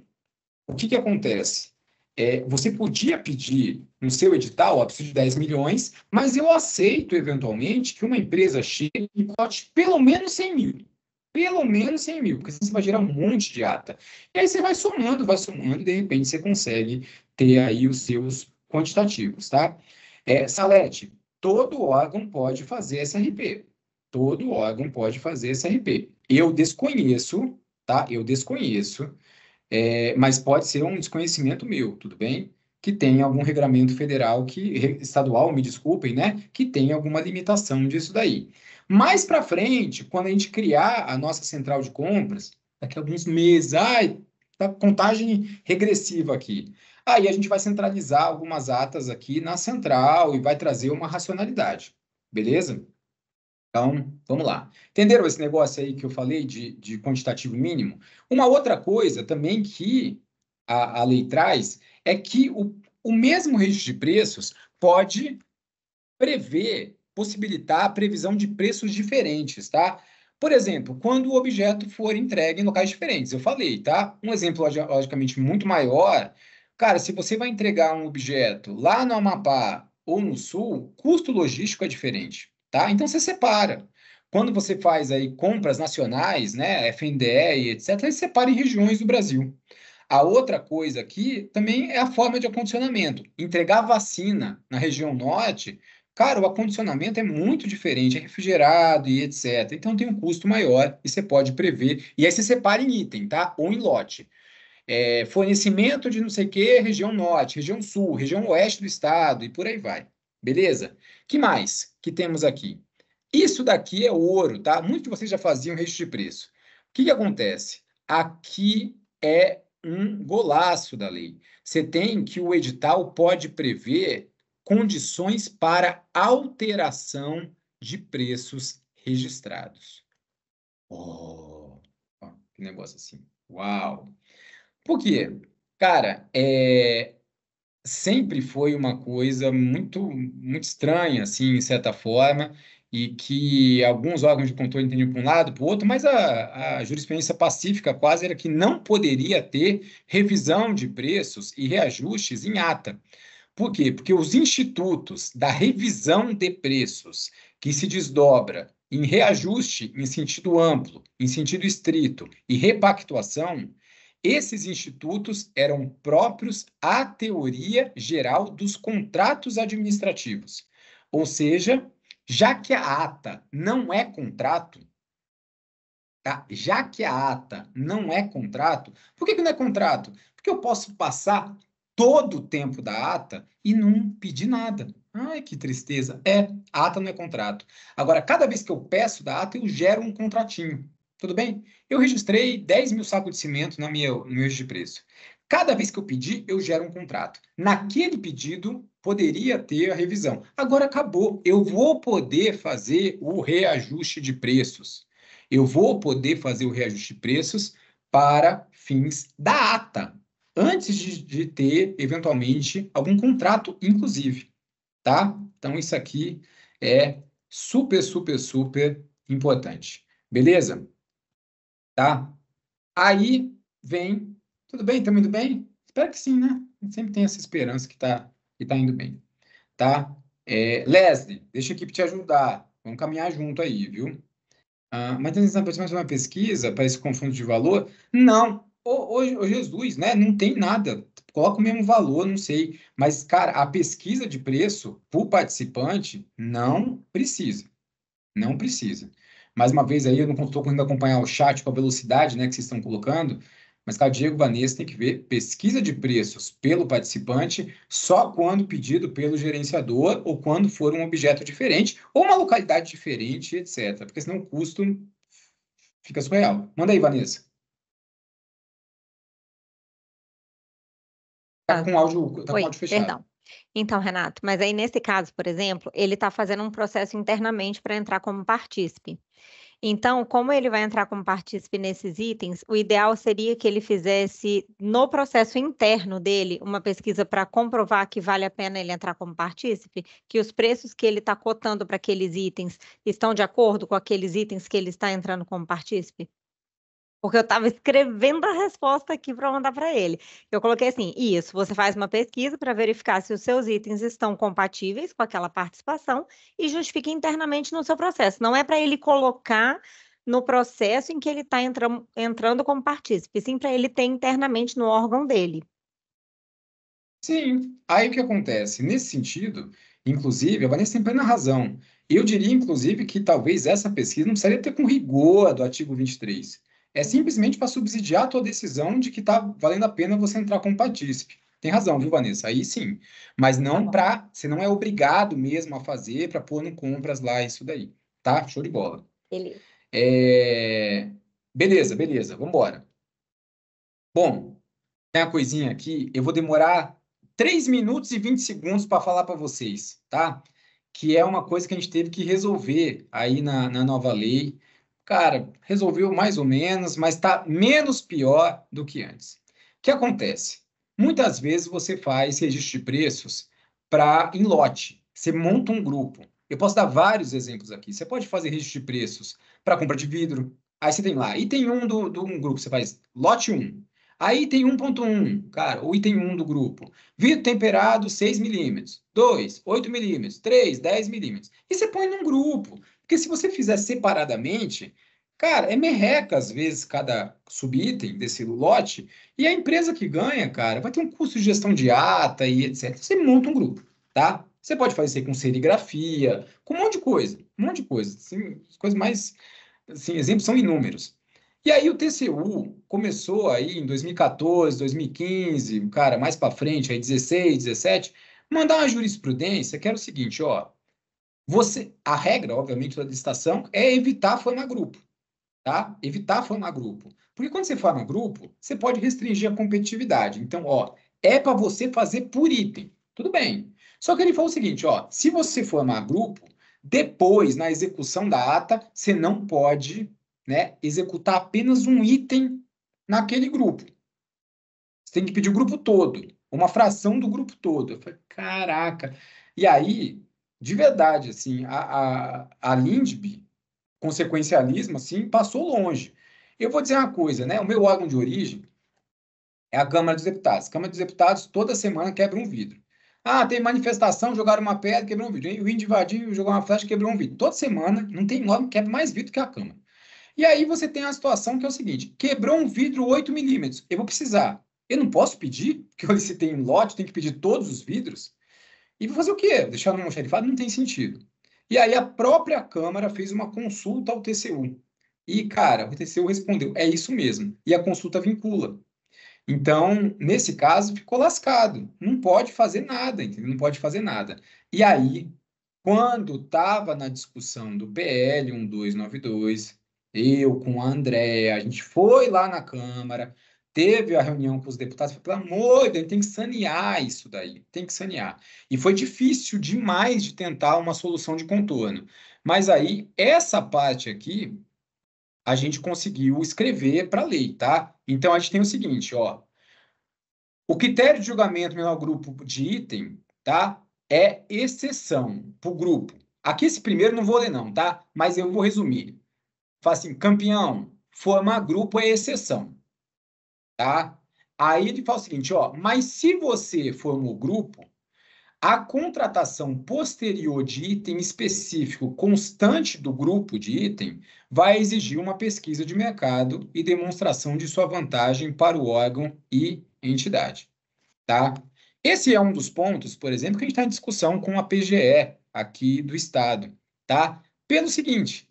o que que acontece? É, você podia pedir no seu edital, ó, preciso de 10 milhões, mas eu aceito, eventualmente, que uma empresa chegue e cote pelo menos 100 mil pelo menos 100 mil, porque você vai gerar um monte de ata. E aí você vai somando, vai somando, e de repente você consegue ter aí os seus quantitativos, tá? É, Salete, todo órgão pode fazer SRP. Todo órgão pode fazer SRP. Eu desconheço, tá? Eu desconheço, é, mas pode ser um desconhecimento meu, tudo bem? Que tem algum regramento federal que estadual, me desculpem, né? Que tem alguma limitação disso daí. Mais para frente, quando a gente criar a nossa central de compras, daqui a alguns meses, ai, tá contagem regressiva aqui. Aí a gente vai centralizar algumas atas aqui na central e vai trazer uma racionalidade, beleza? Então, vamos lá. Entenderam esse negócio aí que eu falei de, de quantitativo mínimo? Uma outra coisa também que a, a lei traz é que o, o mesmo registro de preços pode prever, possibilitar a previsão de preços diferentes, tá? Por exemplo, quando o objeto for entregue em locais diferentes, eu falei, tá? Um exemplo, logicamente, muito maior Cara, se você vai entregar um objeto lá no Amapá ou no Sul, custo logístico é diferente, tá? Então você separa. Quando você faz aí compras nacionais, né, FNDE etc, você separa em regiões do Brasil. A outra coisa aqui também é a forma de acondicionamento. Entregar vacina na região norte, cara, o acondicionamento é muito diferente, é refrigerado e etc. Então tem um custo maior e você pode prever. E aí você separa em item, tá? Ou em lote é, fornecimento de não sei o que, região norte, região sul, região oeste do estado e por aí vai. Beleza? que mais que temos aqui? Isso daqui é ouro, tá? Muitos de vocês já faziam registro de preço. O que, que acontece? Aqui é um golaço da lei. Você tem que o edital pode prever condições para alteração de preços registrados. Oh, que negócio assim. Uau! Por quê? Cara, é, sempre foi uma coisa muito, muito estranha, assim, em certa forma, e que alguns órgãos de controle entendiam para um lado, para o outro, mas a, a, jurisprudência pacífica quase era que não poderia ter revisão de preços e reajustes em ata. Por quê? Porque os institutos da revisão de preços, que se desdobra em reajuste em sentido amplo, em sentido estrito e repactuação, esses institutos eram próprios à teoria geral dos contratos administrativos. Ou seja, já que a ata não é contrato, tá? já que a ata não é contrato, por que, que não é contrato? Porque eu posso passar todo o tempo da ata e não pedir nada. Ai, que tristeza. É, ata não é contrato. Agora, cada vez que eu peço da ata, eu gero um contratinho. Tudo bem? Eu registrei 10 mil sacos de cimento no meu no meu de preço. Cada vez que eu pedir, eu gero um contrato. Naquele pedido, poderia ter a revisão. Agora acabou. Eu vou poder fazer o reajuste de preços. Eu vou poder fazer o reajuste de preços para fins da ata, antes de, de ter, eventualmente, algum contrato, inclusive. Tá? Então, isso aqui é super, super, super importante. Beleza? tá? Aí vem, tudo bem? Tá Estamos indo bem? Espero que sim, né? A gente sempre tem essa esperança que está que tá indo bem, tá? É, Leslie, deixa a equipe te ajudar. Vamos caminhar junto aí, viu? Ah, mas tem aproximadamente uma pesquisa para esse confronto de valor? Não. hoje Jesus, né? Não tem nada. Coloca o mesmo valor, não sei. Mas, cara, a pesquisa de preço por participante não precisa. Não precisa mais uma vez aí, eu não estou conseguindo acompanhar o chat com a velocidade né, que vocês estão colocando, mas, cara, Diego Vanessa tem que ver pesquisa de preços pelo participante só quando pedido pelo gerenciador ou quando for um objeto diferente ou uma localidade diferente, etc. Porque senão o custo fica surreal. Manda aí, Vanessa. Está ah. com áudio, tá com áudio fechado. Perdão. Então, Renato, mas aí nesse caso, por exemplo, ele está fazendo um processo internamente para entrar como partícipe. Então, como ele vai entrar como partícipe nesses itens, o ideal seria que ele fizesse no processo interno dele uma pesquisa para comprovar que vale a pena ele entrar como partícipe, que os preços que ele está cotando para aqueles itens estão de acordo com aqueles itens que ele está entrando como partícipe porque eu estava escrevendo a resposta aqui para mandar para ele. Eu coloquei assim: isso, você faz uma pesquisa para verificar se os seus itens estão compatíveis com aquela participação e justifica internamente no seu processo. Não é para ele colocar no processo em que ele está entrando, entrando como partícipe, sim para ele ter internamente no órgão dele. Sim, aí o que acontece? Nesse sentido, inclusive, a Vanessa tem plena razão. Eu diria, inclusive, que talvez essa pesquisa não precisaria ter com rigor do artigo 23 é simplesmente para subsidiar a tua decisão de que está valendo a pena você entrar como partícipe. Tem razão, viu, Vanessa? Aí sim. Mas não tá para. Você não é obrigado mesmo a fazer para pôr no compras lá isso daí. Tá? Show de bola. Beleza. É... Beleza, beleza. Vamos embora. Bom, tem uma coisinha aqui. Eu vou demorar 3 minutos e 20 segundos para falar para vocês, tá? Que é uma coisa que a gente teve que resolver aí na, na nova lei cara, resolveu mais ou menos, mas está menos pior do que antes. O que acontece? Muitas vezes você faz registro de preços para em lote. Você monta um grupo. Eu posso dar vários exemplos aqui. Você pode fazer registro de preços para compra de vidro. Aí você tem lá, item 1 do, do um grupo, você faz lote 1. Aí tem 1.1, cara, o item 1 do grupo. Vidro temperado 6 milímetros, 2, 8 milímetros, 3, 10 milímetros. E você põe num grupo. Porque se você fizer separadamente, cara, é merreca às vezes cada subitem desse lote, e a empresa que ganha, cara, vai ter um custo de gestão de ata e etc. Você monta um grupo, tá? Você pode fazer com serigrafia, com um monte de coisa, um monte de coisa, assim, coisas mais, assim, exemplos são inúmeros. E aí o TCU começou aí em 2014, 2015, cara, mais para frente, aí 16, 17, mandar uma jurisprudência que era o seguinte, ó, você, a regra, obviamente, da licitação é evitar formar grupo, tá? Evitar formar grupo. Porque quando você forma grupo, você pode restringir a competitividade. Então, ó, é para você fazer por item. Tudo bem. Só que ele falou o seguinte, ó, se você formar grupo, depois, na execução da ata, você não pode né, executar apenas um item naquele grupo. Você tem que pedir o grupo todo, uma fração do grupo todo. Eu falei, caraca. E aí, de verdade, assim, a, a, a Lindby, consequencialismo, assim, passou longe. Eu vou dizer uma coisa, né? O meu órgão de origem é a Câmara dos Deputados. Câmara dos Deputados toda semana quebra um vidro. Ah, tem manifestação, jogaram uma pedra, quebrou um vidro. O índio invadiu, jogou uma flecha, quebrou um vidro. Toda semana, não tem órgão que quebra mais vidro que a Câmara. E aí você tem a situação que é o seguinte, quebrou um vidro 8 milímetros, eu vou precisar. Eu não posso pedir, porque eu tem um lote, tem que pedir todos os vidros. E vou fazer o quê? Deixar no xerifado não tem sentido. E aí a própria Câmara fez uma consulta ao TCU. E, cara, o TCU respondeu, é isso mesmo. E a consulta vincula. Então, nesse caso, ficou lascado. Não pode fazer nada, entendeu? Não pode fazer nada. E aí, quando estava na discussão do PL 1292, eu com a Andréa, a gente foi lá na Câmara, teve a reunião com os deputados, pelo amor de Deus, tem que sanear isso daí, tem que sanear. E foi difícil demais de tentar uma solução de contorno. Mas aí, essa parte aqui, a gente conseguiu escrever para a lei, tá? Então, a gente tem o seguinte, ó. O critério de julgamento menor grupo de item, tá? É exceção para o grupo. Aqui esse primeiro não vou ler não, tá? Mas eu vou resumir. Fala assim, campeão, formar grupo é exceção. Tá? Aí ele fala o seguinte, ó, mas se você formou no grupo, a contratação posterior de item específico constante do grupo de item vai exigir uma pesquisa de mercado e demonstração de sua vantagem para o órgão e entidade. Tá? Esse é um dos pontos, por exemplo, que a gente está em discussão com a PGE aqui do Estado. Tá? Pelo seguinte,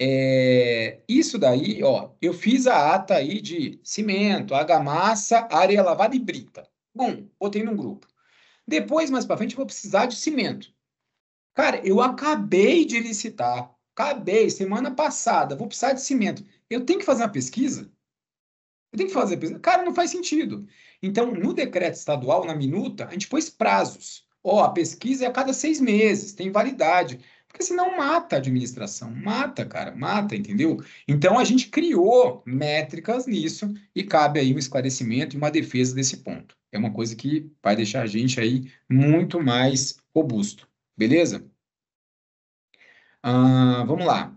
é, isso daí, ó, eu fiz a ata aí de cimento, argamassa, areia lavada e brita. Bom, botei num grupo. Depois, mais para frente, eu vou precisar de cimento. Cara, eu acabei de licitar, acabei, semana passada, vou precisar de cimento. Eu tenho que fazer uma pesquisa? Eu tenho que fazer pesquisa? Cara, não faz sentido. Então, no decreto estadual, na minuta, a gente pôs prazos. Ó, a pesquisa é a cada seis meses, tem validade porque senão mata a administração, mata, cara, mata, entendeu? Então a gente criou métricas nisso e cabe aí um esclarecimento e uma defesa desse ponto. É uma coisa que vai deixar a gente aí muito mais robusto, beleza? Ah, vamos lá.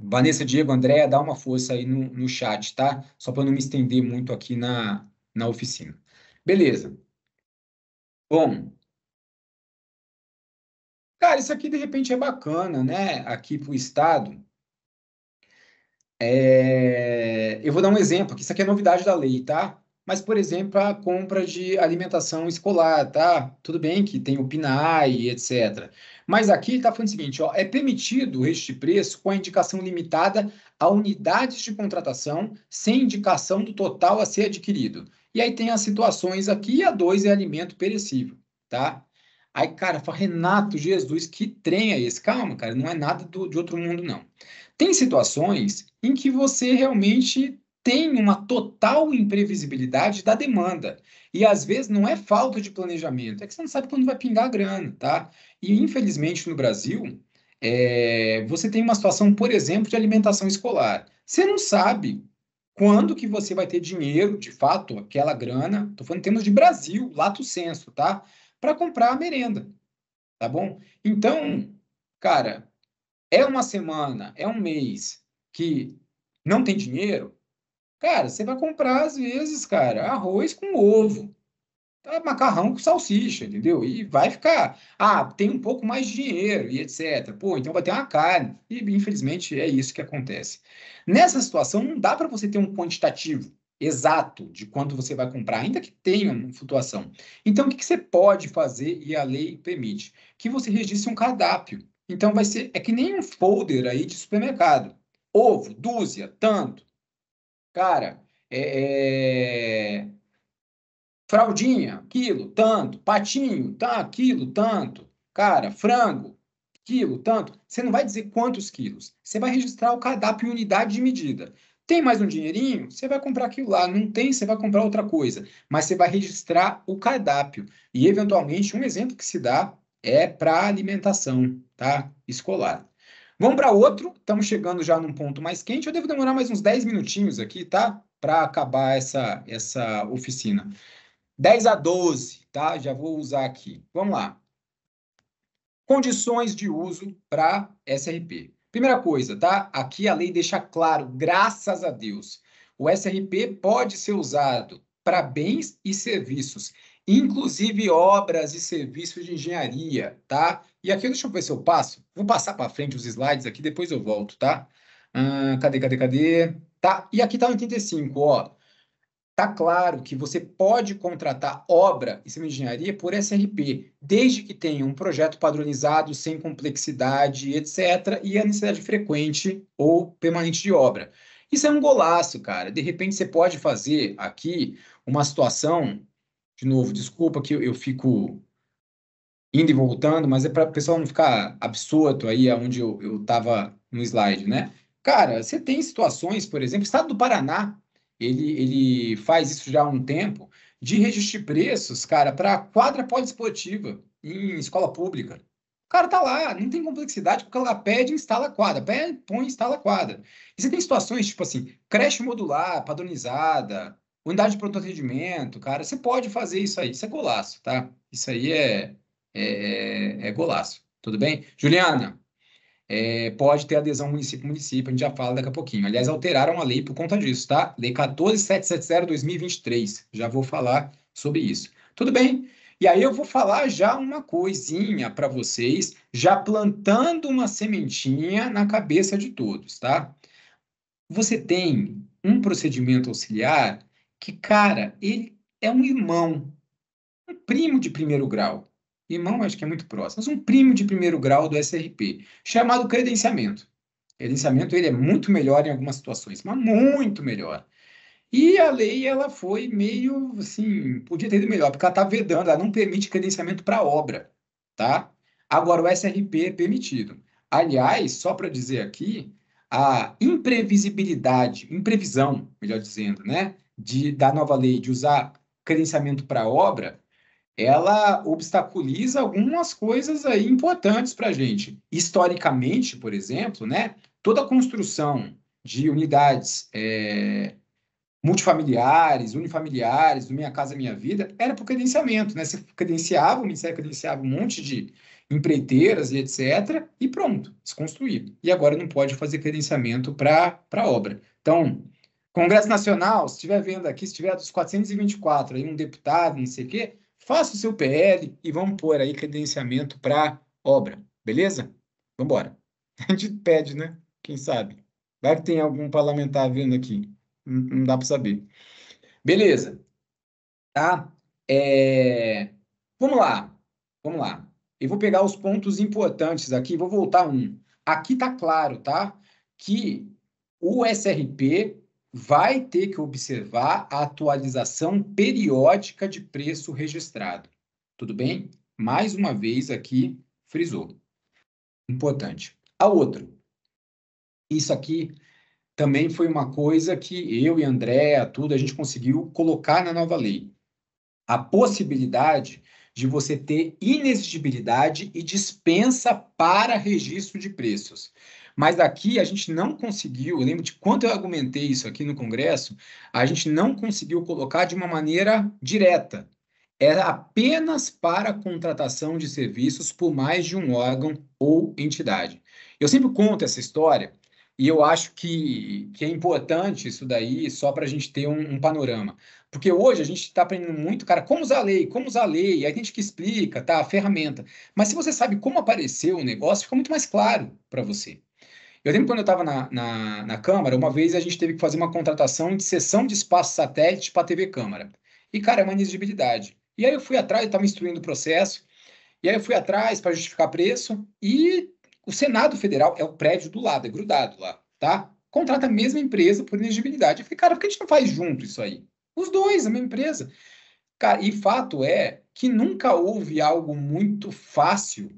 Vanessa, Diego, Andréa, dá uma força aí no, no chat, tá? Só para não me estender muito aqui na, na oficina. Beleza. Bom, cara, isso aqui de repente é bacana, né? Aqui para o Estado. É... Eu vou dar um exemplo, aqui. isso aqui é novidade da lei, tá? Mas, por exemplo, a compra de alimentação escolar, tá? Tudo bem que tem o PNAE, etc. Mas aqui está falando o seguinte, ó, é permitido este preço com a indicação limitada a unidades de contratação, sem indicação do total a ser adquirido. E aí tem as situações aqui, a 2 é alimento perecível, tá? Aí, cara, fala, Renato, Jesus, que trem é esse? Calma, cara, não é nada do, de outro mundo, não. Tem situações em que você realmente tem uma total imprevisibilidade da demanda. E às vezes não é falta de planejamento, é que você não sabe quando vai pingar a grana, tá? E infelizmente no Brasil, é, você tem uma situação, por exemplo, de alimentação escolar. Você não sabe quando que você vai ter dinheiro, de fato, aquela grana. Estou falando em termos de Brasil, lato senso, tá? para comprar a merenda, tá bom? Então, cara, é uma semana, é um mês que não tem dinheiro, cara, você vai comprar às vezes, cara, arroz com ovo, tá? macarrão com salsicha, entendeu? E vai ficar, ah, tem um pouco mais de dinheiro e etc. Pô, então vai ter uma carne. E infelizmente é isso que acontece. Nessa situação não dá para você ter um quantitativo exato de quanto você vai comprar, ainda que tenha uma flutuação. Então, o que, você pode fazer e a lei permite? Que você registre um cardápio. Então, vai ser, é que nem um folder aí de supermercado. Ovo, dúzia, tanto. Cara, é, é... fraldinha, quilo, tanto. Patinho, tá, quilo, tanto. Cara, frango, quilo, tanto. Você não vai dizer quantos quilos. Você vai registrar o cardápio em unidade de medida. Tem mais um dinheirinho? Você vai comprar aquilo lá. Não tem? Você vai comprar outra coisa. Mas você vai registrar o cardápio. E, eventualmente, um exemplo que se dá é para alimentação tá? escolar. Vamos para outro. Estamos chegando já num ponto mais quente. Eu devo demorar mais uns 10 minutinhos aqui, tá? Para acabar essa, essa oficina. 10 a 12, tá? Já vou usar aqui. Vamos lá. Condições de uso para SRP. Primeira coisa, tá? Aqui a lei deixa claro, graças a Deus, o SRP pode ser usado para bens e serviços, inclusive obras e serviços de engenharia, tá? E aqui, deixa eu ver se eu passo. Vou passar para frente os slides aqui, depois eu volto, tá? Hum, cadê, cadê, cadê? Tá, e aqui tá 85, ó. Está claro que você pode contratar obra e civil engenharia por SRP, desde que tenha um projeto padronizado, sem complexidade, etc., e a necessidade frequente ou permanente de obra. Isso é um golaço, cara. De repente você pode fazer aqui uma situação, de novo, desculpa que eu, fico indo e voltando, mas é para o pessoal não ficar absorto aí aonde eu estava no slide, né? Cara, você tem situações, por exemplo, estado do Paraná ele, ele faz isso já há um tempo, de registrar preços, cara, para quadra poliesportiva em escola pública. O cara tá lá, não tem complexidade, porque ela pede e instala a quadra, pede, põe e instala a quadra. E você tem situações tipo assim, creche modular, padronizada, unidade de pronto atendimento, cara, você pode fazer isso aí, isso é golaço, tá? Isso aí é, é, é golaço, tudo bem? Juliana, é, pode ter adesão município-município, a gente já fala daqui a pouquinho. Aliás, alteraram a lei por conta disso, tá? Lei 14770-2023, já vou falar sobre isso. Tudo bem? E aí eu vou falar já uma coisinha para vocês, já plantando uma sementinha na cabeça de todos, tá? Você tem um procedimento auxiliar que, cara, ele é um irmão, um primo de primeiro grau irmão acho que é muito próximo, mas um primo de primeiro grau do SRP, chamado credenciamento. Credenciamento ele é muito melhor em algumas situações, mas muito melhor. E a lei ela foi meio assim, podia ter ido melhor, porque ela está vedando, ela não permite credenciamento para obra, tá? Agora o SRP é permitido. Aliás, só para dizer aqui, a imprevisibilidade, imprevisão, melhor dizendo, né, de da nova lei de usar credenciamento para obra ela obstaculiza algumas coisas aí importantes para a gente. Historicamente, por exemplo, né, toda a construção de unidades é, multifamiliares, unifamiliares, do Minha Casa Minha Vida, era por credenciamento, né? Você credenciava, o Ministério credenciava um monte de empreiteiras e etc, e pronto, desconstruído. E agora não pode fazer credenciamento para obra. Então, Congresso Nacional, se estiver vendo aqui, se tiver dos 424, aí um deputado, não sei o quê, Faça o seu PL e vamos pôr aí credenciamento para obra, beleza? Vamos embora. A gente pede, né? Quem sabe? Vai que tem algum parlamentar vindo aqui. Não, não dá para saber. Beleza. Tá? É... Vamos lá. Vamos lá. Eu vou pegar os pontos importantes aqui, vou voltar um. Aqui tá claro, tá? Que o SRP vai ter que observar a atualização periódica de preço registrado. Tudo bem? Mais uma vez aqui frisou. Importante. A outra. Isso aqui também foi uma coisa que eu e André tudo, a gente conseguiu colocar na nova lei. A possibilidade de você ter inexigibilidade e dispensa para registro de preços. Mas aqui a gente não conseguiu, eu lembro de quanto eu argumentei isso aqui no Congresso, a gente não conseguiu colocar de uma maneira direta. Era apenas para contratação de serviços por mais de um órgão ou entidade. Eu sempre conto essa história e eu acho que, que é importante isso daí, só para a gente ter um, um, panorama. Porque hoje a gente está aprendendo muito, cara, como usar a lei, como usar a lei, aí a gente que explica, tá, a ferramenta. Mas se você sabe como aparecer o negócio, fica muito mais claro para você. Eu lembro quando eu estava na, na, na, Câmara, uma vez a gente teve que fazer uma contratação de sessão de espaço satélite para a TV Câmara. E, cara, é uma inexigibilidade. E aí eu fui atrás, estava instruindo o processo, e aí eu fui atrás para justificar preço, e o Senado Federal é o prédio do lado, é grudado lá, tá? Contrata a mesma empresa por inexigibilidade. Eu falei, cara, por que a gente não faz junto isso aí? Os dois, a mesma empresa. Cara, e fato é que nunca houve algo muito fácil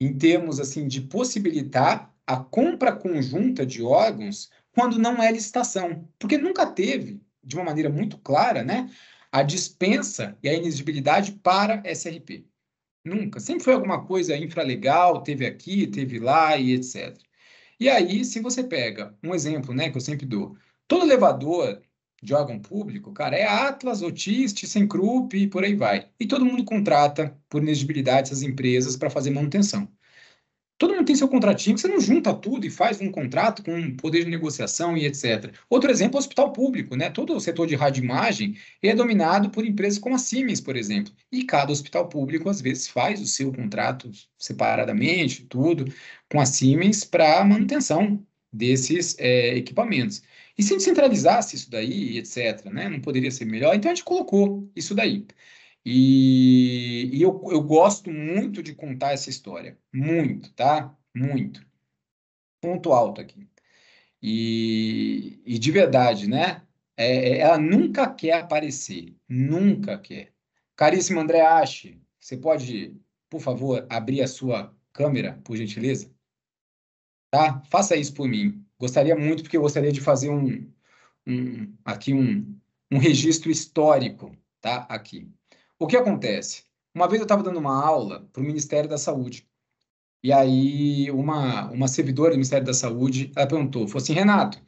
em termos assim de possibilitar a compra conjunta de órgãos quando não é licitação, porque nunca teve, de uma maneira muito clara, né, a dispensa e a inexigibilidade para SRP. Nunca. Sempre foi alguma coisa infralegal, teve aqui, teve lá e etc. E aí, se você pega um exemplo, né, que eu sempre dou, todo elevador de órgão público, cara, é Atlas, Otis, ThyssenKrupp e por aí vai. E todo mundo contrata por inexigibilidade essas empresas para fazer manutenção. Todo mundo tem seu contratinho, que você não junta tudo e faz um contrato com um poder de negociação e etc. Outro exemplo é o hospital público, né? Todo o setor de imagem é dominado por empresas como a Siemens, por exemplo. E cada hospital público, às vezes, faz o seu contrato separadamente, tudo, com a Siemens para manutenção desses é, equipamentos. E se a gente centralizasse isso daí, etc., né? Não poderia ser melhor? Então a gente colocou isso daí. E, e eu, eu gosto muito de contar essa história. Muito, tá? Muito. Ponto alto aqui. E, e de verdade, né? É, é ela nunca quer aparecer. Nunca quer. Caríssimo André Ashe, você pode, por favor, abrir a sua câmera, por gentileza? Tá? Faça isso por mim. Gostaria muito, porque eu gostaria de fazer um, um aqui um, um registro histórico, tá? Aqui. O que acontece? Uma vez eu estava dando uma aula para o Ministério da Saúde. E aí uma, uma servidora do Ministério da Saúde ela perguntou, falou assim, Renato,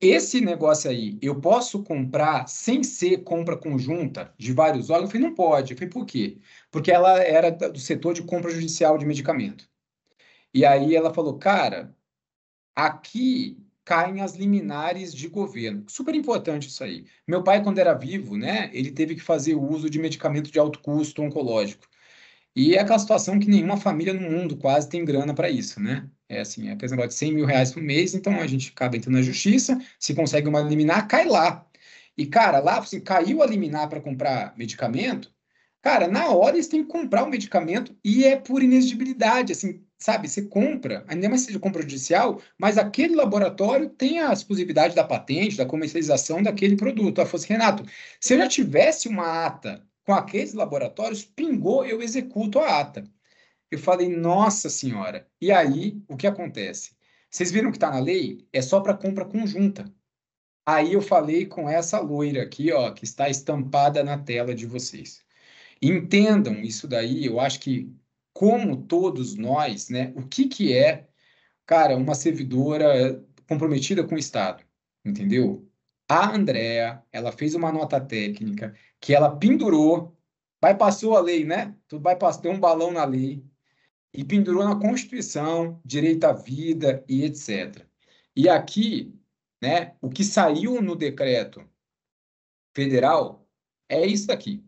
esse negócio aí, eu posso comprar sem ser compra conjunta de vários órgãos? Eu falei, não pode. Eu falei, por quê? Porque ela era do setor de compra judicial de medicamento. E aí ela falou, cara, aqui caem as liminares de governo. Super importante isso aí. Meu pai, quando era vivo, né, ele teve que fazer uso de medicamento de alto custo oncológico. E é aquela situação que nenhuma família no mundo quase tem grana para isso, né? É assim, é aquele negócio de 100 mil reais por mês, então a gente acaba entrando na justiça, se consegue uma liminar, cai lá. E, cara, lá, assim, caiu a liminar para comprar medicamento, cara, na hora eles têm que comprar o medicamento e é por inexigibilidade, assim, sabe, você compra, ainda mais seja compra judicial, mas aquele laboratório tem a exclusividade da patente, da comercialização daquele produto. Ah, fosse assim, Renato, se eu já tivesse uma ata com aqueles laboratórios, pingou, eu executo a ata. Eu falei, nossa senhora. E aí, o que acontece? Vocês viram que está na lei? É só para compra conjunta. Aí eu falei com essa loira aqui, ó, que está estampada na tela de vocês. Entendam isso daí, eu acho que como todos nós, né, o que, que é, cara, uma servidora comprometida com o Estado, entendeu? A Andrea, ela fez uma nota técnica que ela pendurou, bypassou a lei, né? Tu bypassou, deu um balão na lei e pendurou na Constituição, direito à vida e etc. E aqui, né, o que saiu no decreto federal é isso aqui,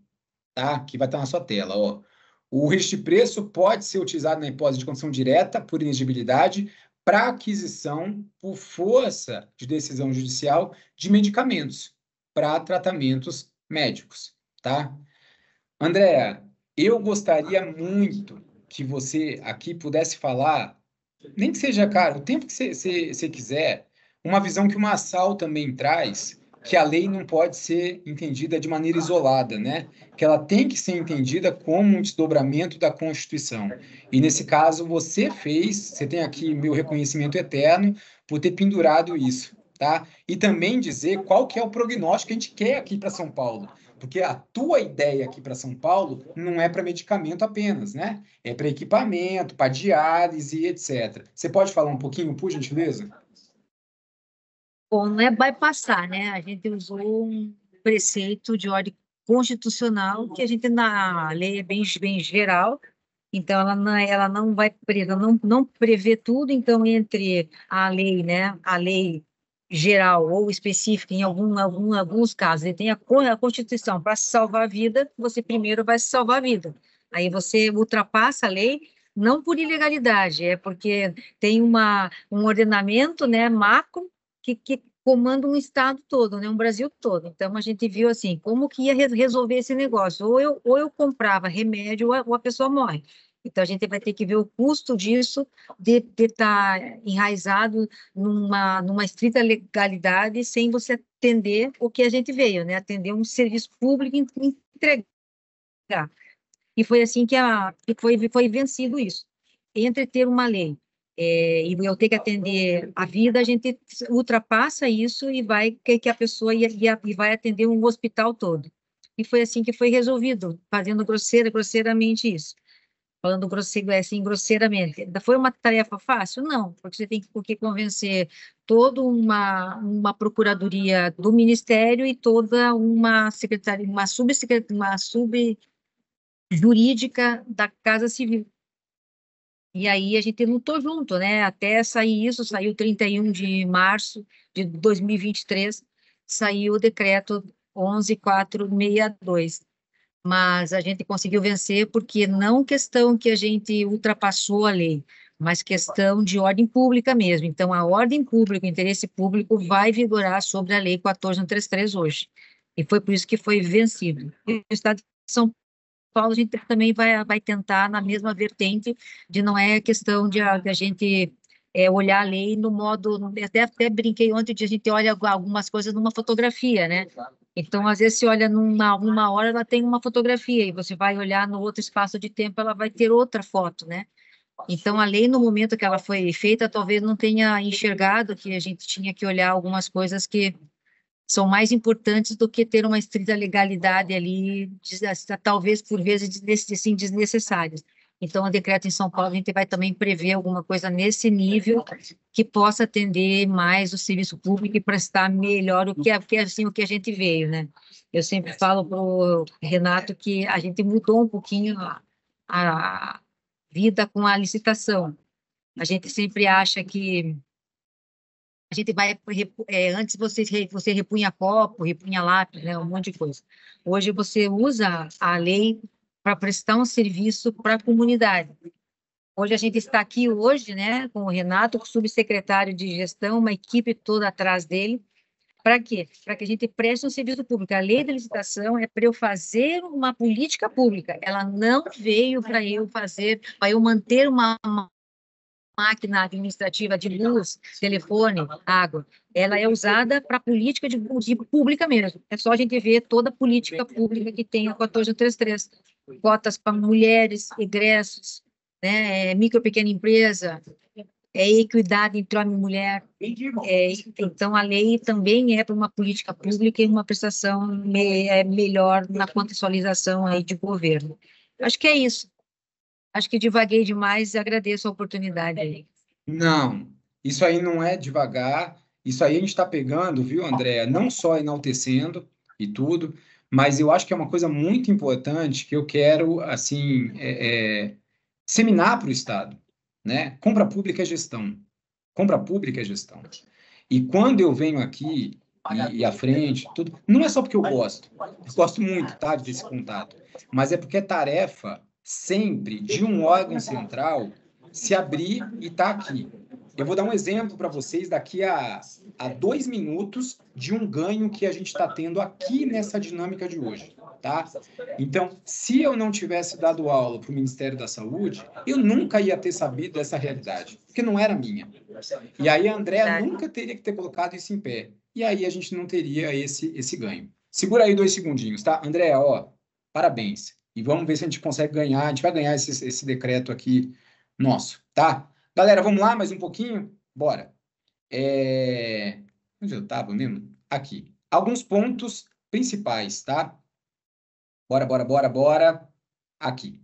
tá? Que vai estar na sua tela, ó. O este preço pode ser utilizado na hipótese de condição direta por inexigibilidade para aquisição por força de decisão judicial de medicamentos para tratamentos médicos, tá? Andréa, eu gostaria muito que você aqui pudesse falar, nem que seja, cara, o tempo que você quiser, uma visão que o Massal também traz que a lei não pode ser entendida de maneira isolada, né? Que ela tem que ser entendida como um desdobramento da Constituição. E nesse caso você fez, você tem aqui meu reconhecimento eterno por ter pendurado isso, tá? E também dizer qual que é o prognóstico que a gente quer aqui para São Paulo, porque a tua ideia aqui para São Paulo não é para medicamento apenas, né? É para equipamento, para diálise, etc. Você pode falar um pouquinho, por gentileza? Bom, não é bypassar, né? A gente usou um preceito de ordem constitucional que a gente na lei é bem, bem geral, então ela não, ela não vai ela não, não prevê tudo, então entre a lei, né, a lei geral ou específica em algum, algum alguns casos, e tem a, a Constituição para salvar a vida, você primeiro vai salvar a vida. Aí você ultrapassa a lei, não por ilegalidade, é porque tem uma, um ordenamento, né, macro que, que comanda um estado todo, né, um Brasil todo. Então a gente viu assim, como que ia resolver esse negócio? Ou eu, ou eu comprava remédio ou a, pessoa morre. Então a gente vai ter que ver o custo disso de estar tá enraizado numa numa estrita legalidade sem você atender o que a gente veio, né? Atender um serviço público e entregar. E foi assim que a foi foi vencido isso. Entre ter uma lei é, e eu ter que atender a vida, a gente ultrapassa isso e vai que, que a pessoa ia, ia, e vai atender um hospital todo. E foi assim que foi resolvido, fazendo grosseira, grosseiramente isso. Falando grosseiro, é assim, grosseiramente. Foi uma tarefa fácil? Não, porque você tem que convencer toda uma, uma procuradoria do Ministério e toda uma secretaria, uma subsecretaria, uma subjurídica da Casa Civil e aí a gente lutou junto, né? Até sair isso, saiu 31 de março de 2023, saiu o decreto 11462. Mas a gente conseguiu vencer porque não questão que a gente ultrapassou a lei, mas questão de ordem pública mesmo. Então a ordem pública, o interesse público vai vigorar sobre a lei 14133 hoje. E foi por isso que foi vencido. E o estado de São Paulo, a gente também vai, vai tentar na mesma vertente de não é questão de a, ah, de a gente é, olhar a lei no modo. Até, até brinquei ontem de a gente olha algumas coisas numa fotografia, né? Então, às vezes, se olha numa uma hora, ela tem uma fotografia, e você vai olhar no outro espaço de tempo, ela vai ter outra foto, né? Então, a lei, no momento que ela foi feita, talvez não tenha enxergado que a gente tinha que olhar algumas coisas que são mais importantes do que ter uma estrita legalidade ali, talvez por vezes assim, desnecessárias. Então, o decreto em São Paulo, a gente vai também prever alguma coisa nesse nível que possa atender mais o serviço público e prestar melhor o que, é, que é, assim, o que a gente veio, né? Eu sempre falo para o Renato que a gente mudou um pouquinho a, a vida com a licitação. A gente sempre acha que a gente vai é, antes você você repunha copo, repunha lápis, né, um monte de coisa. Hoje você usa a lei para prestar um serviço para a comunidade. Hoje a gente está aqui hoje, né, com o Renato, o subsecretário de gestão, uma equipe toda atrás dele. Para quê? Para que a gente preste um serviço público. A lei da licitação é para eu fazer uma política pública. Ela não veio para eu fazer, para eu manter uma máquina administrativa de luz, telefone, água, ela é usada para política de, de pública mesmo. É só a gente ver toda a política pública que tem a 1433. Cotas para mulheres, egressos, né, é, micro pequena empresa, é equidade entre homem e mulher. É, então, a lei também é para uma política pública e uma prestação me, é melhor na contextualização aí de governo. Acho que é isso. Acho que devaguei demais e agradeço a oportunidade Não, isso aí não é devagar. Isso aí a gente está pegando, viu, Andréa? Não só enaltecendo e tudo, mas eu acho que é uma coisa muito importante que eu quero, assim, é, é, seminar para o Estado. Né? Compra pública é gestão. Compra pública é gestão. E quando eu venho aqui e, e, à frente, tudo, não é só porque eu gosto, eu gosto muito tá, desse contato, mas é porque é tarefa sempre de um órgão central se abrir e tá aqui. Eu vou dar um exemplo para vocês daqui a, a dois minutos de um ganho que a gente está tendo aqui nessa dinâmica de hoje. Tá? Então, se eu não tivesse dado aula para o Ministério da Saúde, eu nunca ia ter sabido dessa realidade, porque não era minha. E aí a Andréa nunca teria que ter colocado isso em pé. E aí a gente não teria esse, esse ganho. Segura aí dois segundinhos, tá? Andréa, ó, parabéns. E vamos ver se a gente consegue ganhar. A gente vai ganhar esse, esse decreto aqui nosso, tá? Galera, vamos lá mais um pouquinho? Bora. É... Onde eu estava mesmo? Aqui. Alguns pontos principais, tá? Bora, bora, bora, bora. Aqui.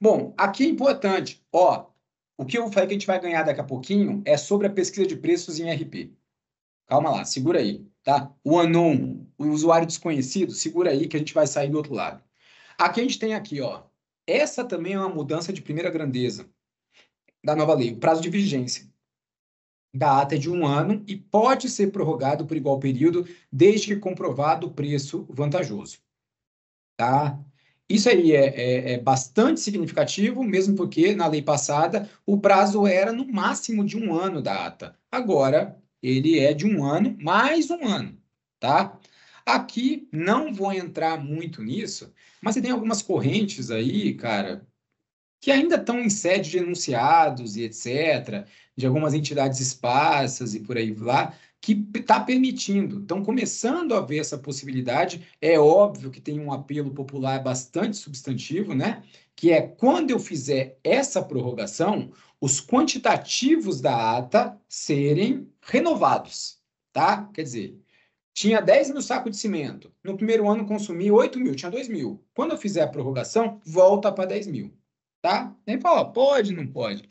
Bom, aqui é importante. Ó, o que eu falei que a gente vai ganhar daqui a pouquinho é sobre a pesquisa de preços em RP. Calma lá, segura aí, tá? O anon, o usuário desconhecido, segura aí que a gente vai sair do outro lado. Aqui a gente tem aqui, ó. Essa também é uma mudança de primeira grandeza da nova lei, o prazo de vigência da ata é de um ano e pode ser prorrogado por igual período, desde que comprovado o preço vantajoso. Tá? Isso aí é, é, é, bastante significativo, mesmo porque na lei passada o prazo era no máximo de um ano da ata. Agora ele é de um ano mais um ano, tá? Aqui não vou entrar muito nisso, mas você tem algumas correntes aí, cara, que ainda estão em sede de enunciados e etc., de algumas entidades esparsas e por aí lá, que está permitindo, estão começando a ver essa possibilidade. É óbvio que tem um apelo popular bastante substantivo, né? Que é quando eu fizer essa prorrogação, os quantitativos da ata serem renovados, tá? Quer dizer, tinha 10 mil sacos de cimento. No primeiro ano consumi 8 mil, tinha 2 mil. Quando eu fizer a prorrogação, volta para 10 mil. Tá? Nem fala, pode, não pode.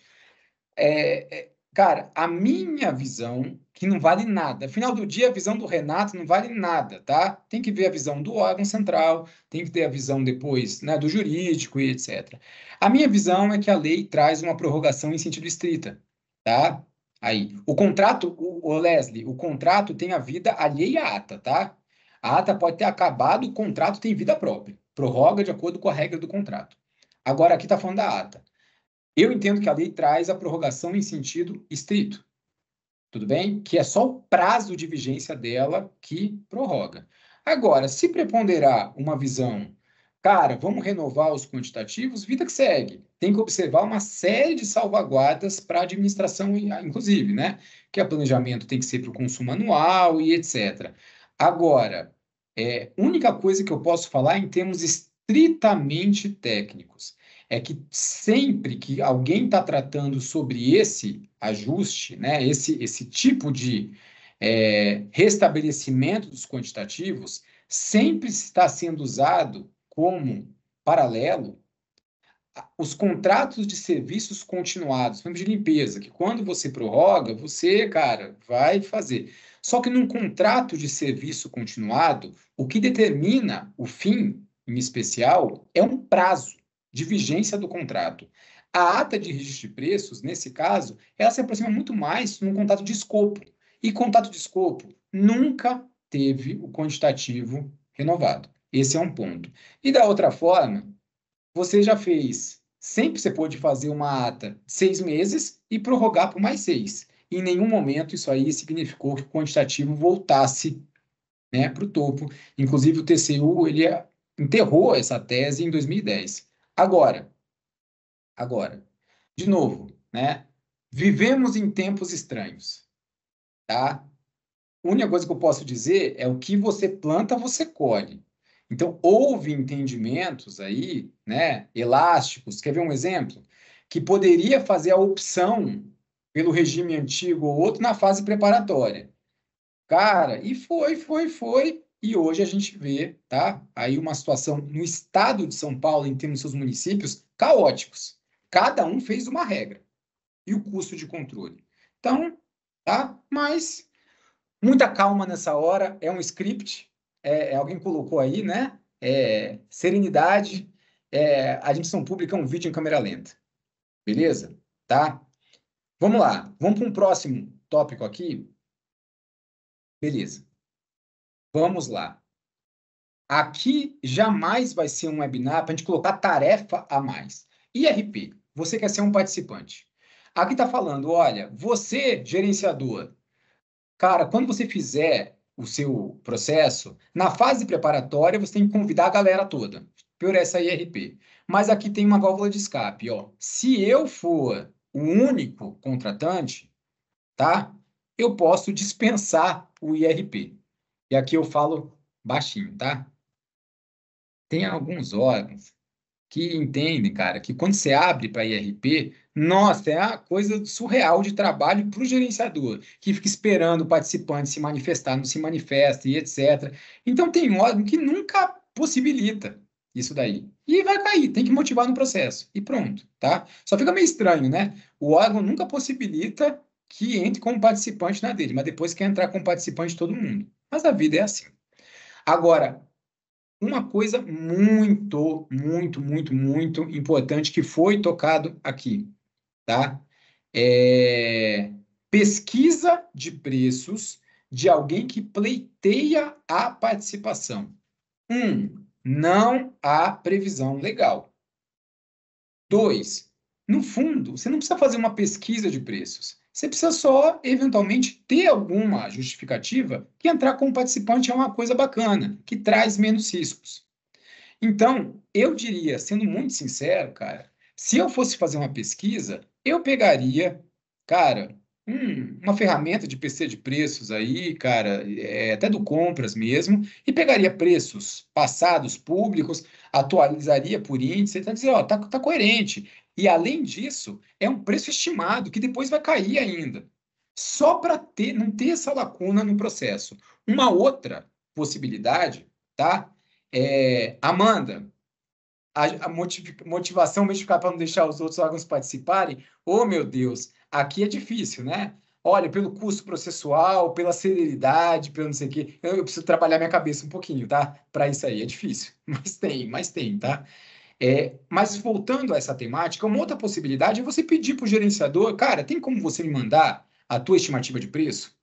É, é, cara, a minha visão, que não vale nada. Final do dia, a visão do Renato não vale nada, tá? Tem que ver a visão do órgão central, tem que ter a visão depois né, do jurídico e etc. A minha visão é que a lei traz uma prorrogação em sentido estrita, tá? Aí, o contrato, o, o Leslie, o contrato tem a vida alheia à ata, tá? A ata pode ter acabado, o contrato tem vida própria. Prorroga de acordo com a regra do contrato. Agora, aqui está falando da ata. Eu entendo que a lei traz a prorrogação em sentido estrito. Tudo bem? Que é só o prazo de vigência dela que prorroga. Agora, se preponderar uma visão cara, vamos renovar os quantitativos, vida que segue. Tem que observar uma série de salvaguardas para a administração, inclusive, né? Que o é planejamento tem que ser para o consumo anual e etc. Agora, é, única coisa que eu posso falar em termos estritamente técnicos é que sempre que alguém está tratando sobre esse ajuste, né, esse, esse tipo de é, restabelecimento dos quantitativos, sempre está sendo usado como paralelo os contratos de serviços continuados, vamos de limpeza, que quando você prorroga, você, cara, vai fazer. Só que num contrato de serviço continuado, o que determina o fim, em especial, é um prazo de vigência do contrato. A ata de registro de preços, nesse caso, ela se aproxima muito mais num contrato de escopo. E contrato de escopo nunca teve o quantitativo renovado. Esse é um ponto. E da outra forma, você já fez. Sempre você pode fazer uma ata de seis meses e prorrogar por mais seis. Em nenhum momento isso aí significou que o quantitativo voltasse né, para o topo. Inclusive, o TCU ele é, enterrou essa tese em 2010. Agora, agora, de novo, né? Vivemos em tempos estranhos, tá? A única coisa que eu posso dizer é o que você planta, você colhe. Então, houve entendimentos aí, né, elásticos, quer ver um exemplo? Que poderia fazer a opção pelo regime antigo ou outro na fase preparatória. Cara, e foi, foi, foi, e hoje a gente vê, tá, aí uma situação no estado de São Paulo, em termos de seus municípios, caóticos. Cada um fez uma regra. E o custo de controle. Então, tá, mas muita calma nessa hora, é um script, é, é, alguém colocou aí, né? É, serenidade, é, admissão pública, um vídeo em câmera lenta. Beleza? Tá? Vamos lá. Vamos para um próximo tópico aqui. Beleza. Vamos lá. Aqui jamais vai ser um webinar para a gente colocar tarefa a mais. IRP, você quer ser um participante. Aqui está falando, olha, você, gerenciador, cara, quando você fizer o seu processo, na fase preparatória você tem que convidar a galera toda por essa IRP. Mas aqui tem uma válvula de escape, ó. Se eu for o único contratante, tá? Eu posso dispensar o IRP. E aqui eu falo baixinho, tá? Tem alguns órgãos que entendem, cara, que quando você abre para IRP, nossa, é a coisa surreal de trabalho para o gerenciador, que fica esperando o participante se manifestar, não se manifesta e etc. Então, tem um órgão que nunca possibilita isso daí. E vai cair, tem que motivar no processo. E pronto, tá? Só fica meio estranho, né? O órgão nunca possibilita que entre como participante na dele, mas depois quer entrar como participante todo mundo. Mas a vida é assim. Agora, uma coisa muito, muito, muito, muito importante que foi tocado aqui tá? É, pesquisa de preços de alguém que pleiteia a participação. Um, não há previsão legal. Dois, no fundo, você não precisa fazer uma pesquisa de preços. Você precisa só, eventualmente, ter alguma justificativa que entrar como participante é uma coisa bacana, que traz menos riscos. Então, eu diria, sendo muito sincero, cara, se eu fosse fazer uma pesquisa, eu pegaria, cara, hum, uma ferramenta de PC de preços aí, cara, é, até do compras mesmo, e pegaria preços passados, públicos, atualizaria por índice, então dizer, ó, tá, tá coerente. E além disso, é um preço estimado que depois vai cair ainda. Só para ter, não ter essa lacuna no processo. Uma outra possibilidade, tá? É, Amanda, a, motivação ficar para não deixar os outros órgãos participarem, oh meu Deus, aqui é difícil, né? Olha, pelo custo processual, pela celeridade, pelo não sei o quê, eu, eu preciso trabalhar minha cabeça um pouquinho, tá? Para isso aí é difícil, mas tem, mas tem, tá? É, mas voltando a essa temática, uma outra possibilidade é você pedir para o gerenciador, cara, tem como você me mandar a tua estimativa de preço?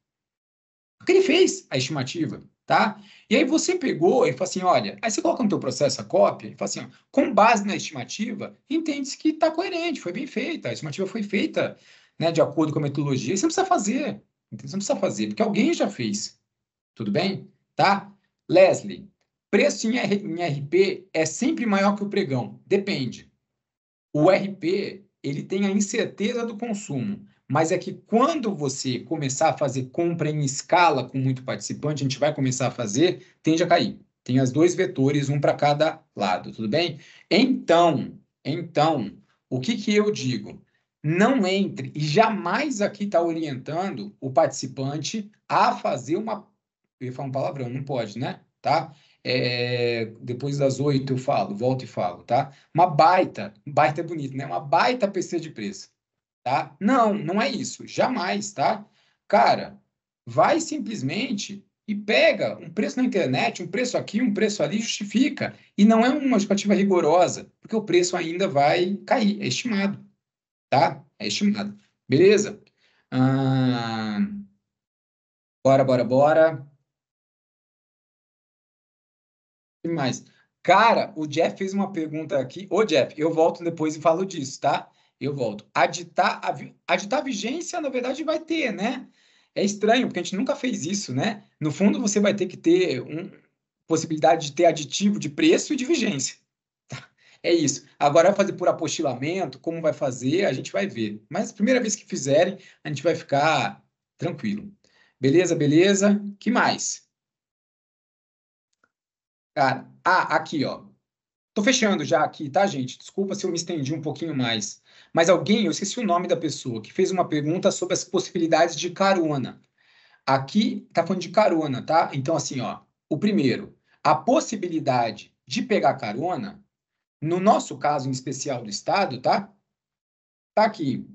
Porque ele fez a estimativa tá? E aí você pegou e falou assim, olha, aí você coloca no teu processo a cópia e fala assim, ó, com base na estimativa, entende-se que está coerente, foi bem feita, a estimativa foi feita né, de acordo com a metodologia, você não precisa fazer, você não precisa fazer, porque alguém já fez, tudo bem? Tá? Leslie, preço em, R, em RP é sempre maior que o pregão, depende. O RP, ele tem a incerteza do consumo, mas é que quando você começar a fazer compra em escala com muito participante, a gente vai começar a fazer, tende a cair. Tem as dois vetores, um para cada lado, tudo bem? Então, então, o que, que eu digo? Não entre e jamais aqui está orientando o participante a fazer uma. Eu ia falar um palavrão, não pode, né? Tá? É, depois das oito eu falo, volto e falo, tá? Uma baita, baita é bonito, né? Uma baita PC de preço tá? Não, não é isso, jamais, tá? Cara, vai simplesmente e pega um preço na internet, um preço aqui, um preço ali, justifica. E não é uma justificativa rigorosa, porque o preço ainda vai cair, é estimado, tá? É estimado. Beleza? Ah, bora, bora, bora. O que mais? Cara, o Jeff fez uma pergunta aqui. Ô, Jeff, eu volto depois e falo disso, tá? Eu volto. Aditar a, aditar vigência, na verdade, vai ter, né? É estranho, porque a gente nunca fez isso, né? No fundo, você vai ter que ter um, possibilidade de ter aditivo de preço e de vigência. Tá? É isso. Agora vai fazer por apostilamento, como vai fazer, a gente vai ver. Mas primeira vez que fizerem, a gente vai ficar tranquilo. Beleza, beleza? Que mais? Cara, ah, aqui, ó. Estou fechando já aqui, tá, gente? Desculpa se eu me estendi um pouquinho mais. Mas alguém, eu esqueci o nome da pessoa, que fez uma pergunta sobre as possibilidades de carona. Aqui tá falando de carona, tá? Então, assim, ó, o primeiro, a possibilidade de pegar carona, no nosso caso em especial do Estado, tá? Tá aqui.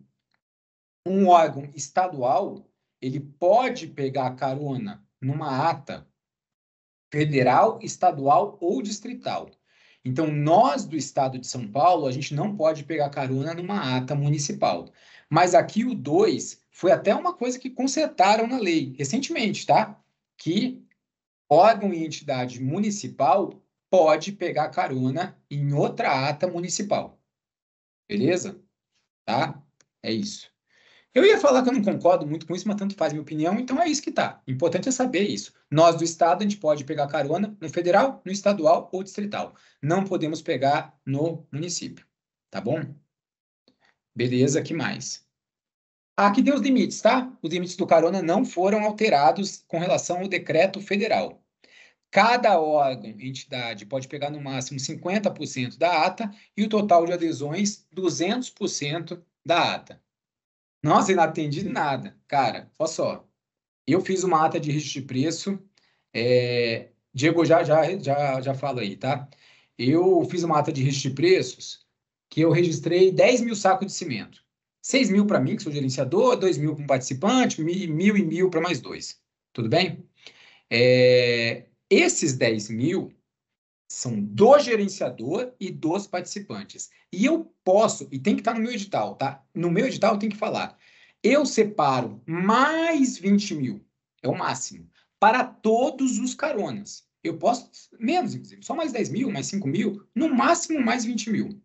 Um órgão estadual, ele pode pegar carona numa ata federal, estadual ou distrital. Então, nós do estado de São Paulo, a gente não pode pegar carona numa ata municipal. Mas aqui o 2 foi até uma coisa que consertaram na lei recentemente, tá? Que órgão e entidade municipal pode pegar carona em outra ata municipal. Beleza? Tá? É isso. Eu ia falar que eu não concordo muito com isso, mas tanto faz minha opinião, então é isso que tá. Importante é saber isso. Nós do Estado, a gente pode pegar carona no federal, no estadual ou distrital. Não podemos pegar no município. Tá bom? Beleza, que mais? Ah, aqui deu os limites, tá? Os limites do carona não foram alterados com relação ao decreto federal. Cada órgão, entidade, pode pegar no máximo 50% da ata e o total de adesões, 200% da ata. Nossa, eu não atendi nada. Cara, olha só. Eu fiz uma ata de registro de preço. É... Diego, já, já, já, já fala aí, tá? Eu fiz uma ata de registro de preços que eu registrei 10 mil sacos de cimento. 6 mil para mim, que sou gerenciador, 2 mil para um participante, mil e mil para mais dois. Tudo bem? É... Esses 10 mil são do gerenciador e dos participantes. E eu posso, e tem que estar no meu edital, tá? No meu edital tem que falar. Eu separo mais 20 mil, é o máximo, para todos os caronas. Eu posso, menos, inclusive, só mais 10 mil, mais 5 mil, no máximo mais 20 mil.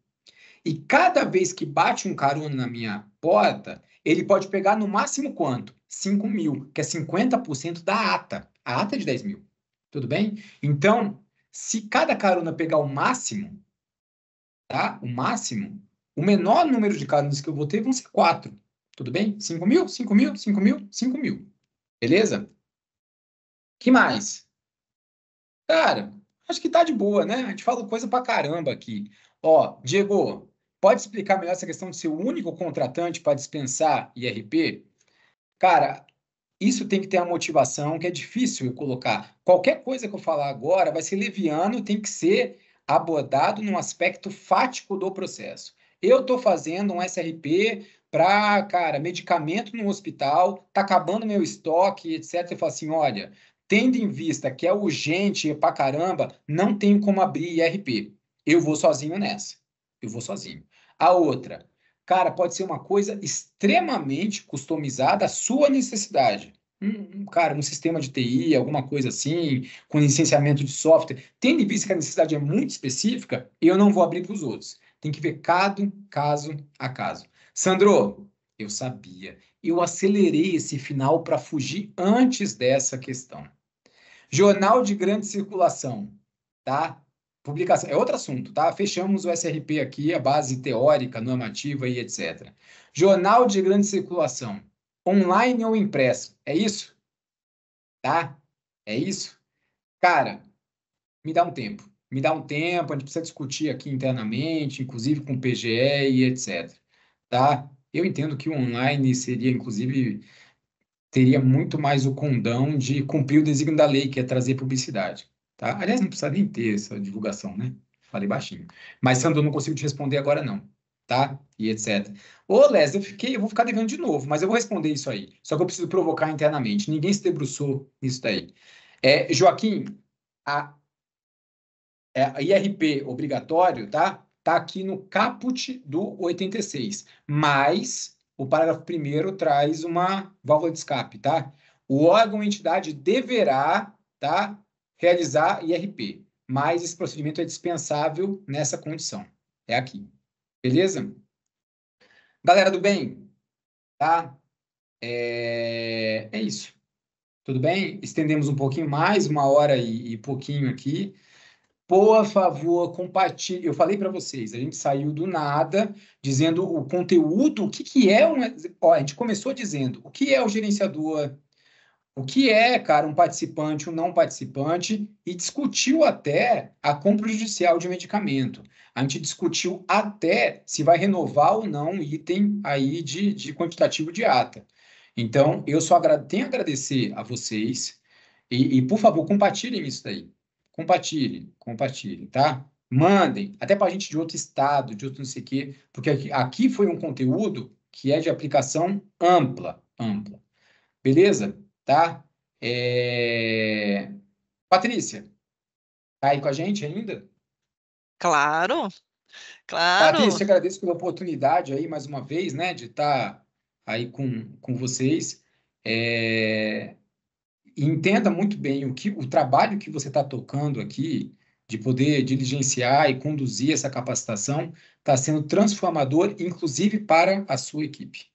E cada vez que bate um carona na minha porta, ele pode pegar no máximo quanto? 5 mil, que é 50% da ata. A ata é de 10 mil. Tudo bem? Então, se cada carona pegar o máximo, tá? O máximo, o menor número de caronas que eu vou ter vão ser quatro. Tudo bem? Cinco mil, Cinco mil, Cinco mil, Cinco mil. Beleza? que mais? Cara, acho que tá de boa, né? A gente fala coisa pra caramba aqui. Ó, Diego, pode explicar melhor essa questão de ser o único contratante para dispensar IRP? Cara, isso tem que ter a motivação, que é difícil eu colocar. Qualquer coisa que eu falar agora vai ser leviano, tem que ser abordado num aspecto fático do processo. Eu estou fazendo um SRP para, cara, medicamento no hospital, tá acabando meu estoque, etc. Eu falo assim, olha, tendo em vista que é urgente pra caramba, não tenho como abrir IRP. Eu vou sozinho nessa. Eu vou sozinho. A outra, Cara, pode ser uma coisa extremamente customizada à sua necessidade. Um, hum, cara, um sistema de TI, alguma coisa assim, com licenciamento de software, tendo em vista que a necessidade é muito específica, eu não vou abrir para os outros. Tem que ver cada caso a caso. Sandro, eu sabia. Eu acelerei esse final para fugir antes dessa questão. Jornal de grande circulação, tá? publicação é outro assunto, tá? Fechamos o SRP aqui, a base teórica, normativa e etc. Jornal de grande circulação, online ou impresso, é isso? Tá? É isso? Cara, me dá um tempo. Me dá um tempo, a gente precisa discutir aqui internamente, inclusive com PGE e etc. Tá? Eu entendo que o online seria, inclusive, teria muito mais o condão de cumprir o desígnio da lei, que é trazer publicidade. Tá? Aliás, não precisa nem ter essa divulgação, né? Falei baixinho. Mas, Sandro, não consigo te responder agora, não. Tá? E etc. Ô, Les, eu, fiquei, eu vou ficar devendo de novo, mas eu vou responder isso aí. Só que eu preciso provocar internamente. Ninguém se debruçou nisso daí. É, Joaquim, a, é, a IRP obrigatório, tá? Tá aqui no caput do 86. Mas o parágrafo primeiro traz uma válvula de escape, tá? O órgão ou entidade deverá, tá? realizar IRP, mas esse procedimento é dispensável nessa condição. É aqui. Beleza? Galera do bem, tá? É, é isso. Tudo bem? Estendemos um pouquinho mais, uma hora e, e pouquinho aqui. Por favor, compartilhe. Eu falei para vocês, a gente saiu do nada dizendo o conteúdo, o que, que é. um? Ó, a gente começou dizendo o que é o gerenciador o que é, cara, um participante, um não participante, e discutiu até a compra judicial de medicamento. A gente discutiu até se vai renovar ou não um item aí de, de quantitativo de ata. Então, eu só tenho a agradecer a vocês e, e, por favor, compartilhem isso daí. Compartilhem, compartilhem, tá? Mandem, até para gente de outro estado, de outro não sei o quê, porque aqui, aqui foi um conteúdo que é de aplicação ampla, ampla. Beleza? tá? É... Patrícia, tá aí com a gente ainda? Claro, claro. Patrícia, agradeço pela oportunidade aí, mais uma vez, né, de estar tá aí com, com vocês. É... Entenda muito bem o, que, o trabalho que você está tocando aqui, de poder diligenciar e conduzir essa capacitação, está sendo transformador, inclusive para a sua equipe.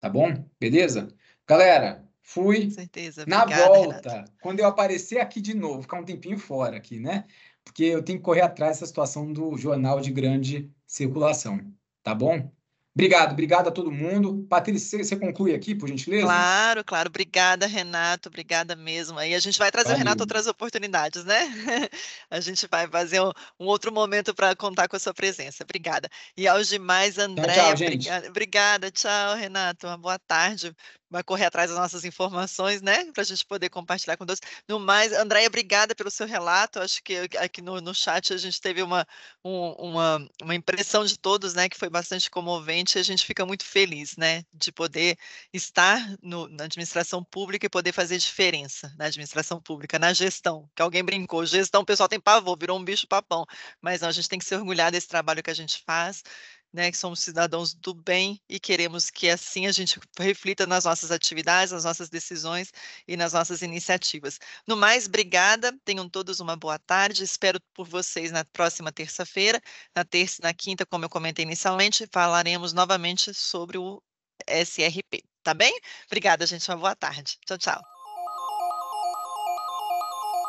Tá bom? Beleza? Galera, fui. Com certeza. Obrigada, na volta, Renato. quando eu aparecer aqui de novo, ficar um tempinho fora aqui, né? Porque eu tenho que correr atrás dessa situação do jornal de grande circulação, tá bom? Obrigado, obrigado a todo mundo. Patrícia, você conclui aqui, por gentileza? Claro, claro. Obrigada, Renato. Obrigada mesmo. Aí a gente vai trazer Valeu. o Renato outras oportunidades, né? a gente vai fazer um, um outro momento para contar com a sua presença. Obrigada. E aos demais, André. Então, tchau, gente. Obrigada, obrigada. Tchau, Renato. Uma boa tarde vai correr atrás das nossas informações, né? Para a gente poder compartilhar com todos. No mais, Andréia, obrigada pelo seu relato. Acho que aqui no, no chat a gente teve uma, um, uma, uma impressão de todos, né? Que foi bastante comovente. A gente fica muito feliz, né? De poder estar no, na administração pública e poder fazer diferença na administração pública, na gestão. Que alguém brincou, gestão, o pessoal tem pavor, virou um bicho papão. Mas não, a gente tem que se orgulhar desse trabalho que a gente faz né, que somos cidadãos do bem e queremos que assim a gente reflita nas nossas atividades, nas nossas decisões e nas nossas iniciativas. No mais, obrigada, tenham todos uma boa tarde, espero por vocês na próxima terça-feira, na terça e na quinta, como eu comentei inicialmente, falaremos novamente sobre o SRP, tá bem? Obrigada, gente, uma boa tarde. Tchau, tchau.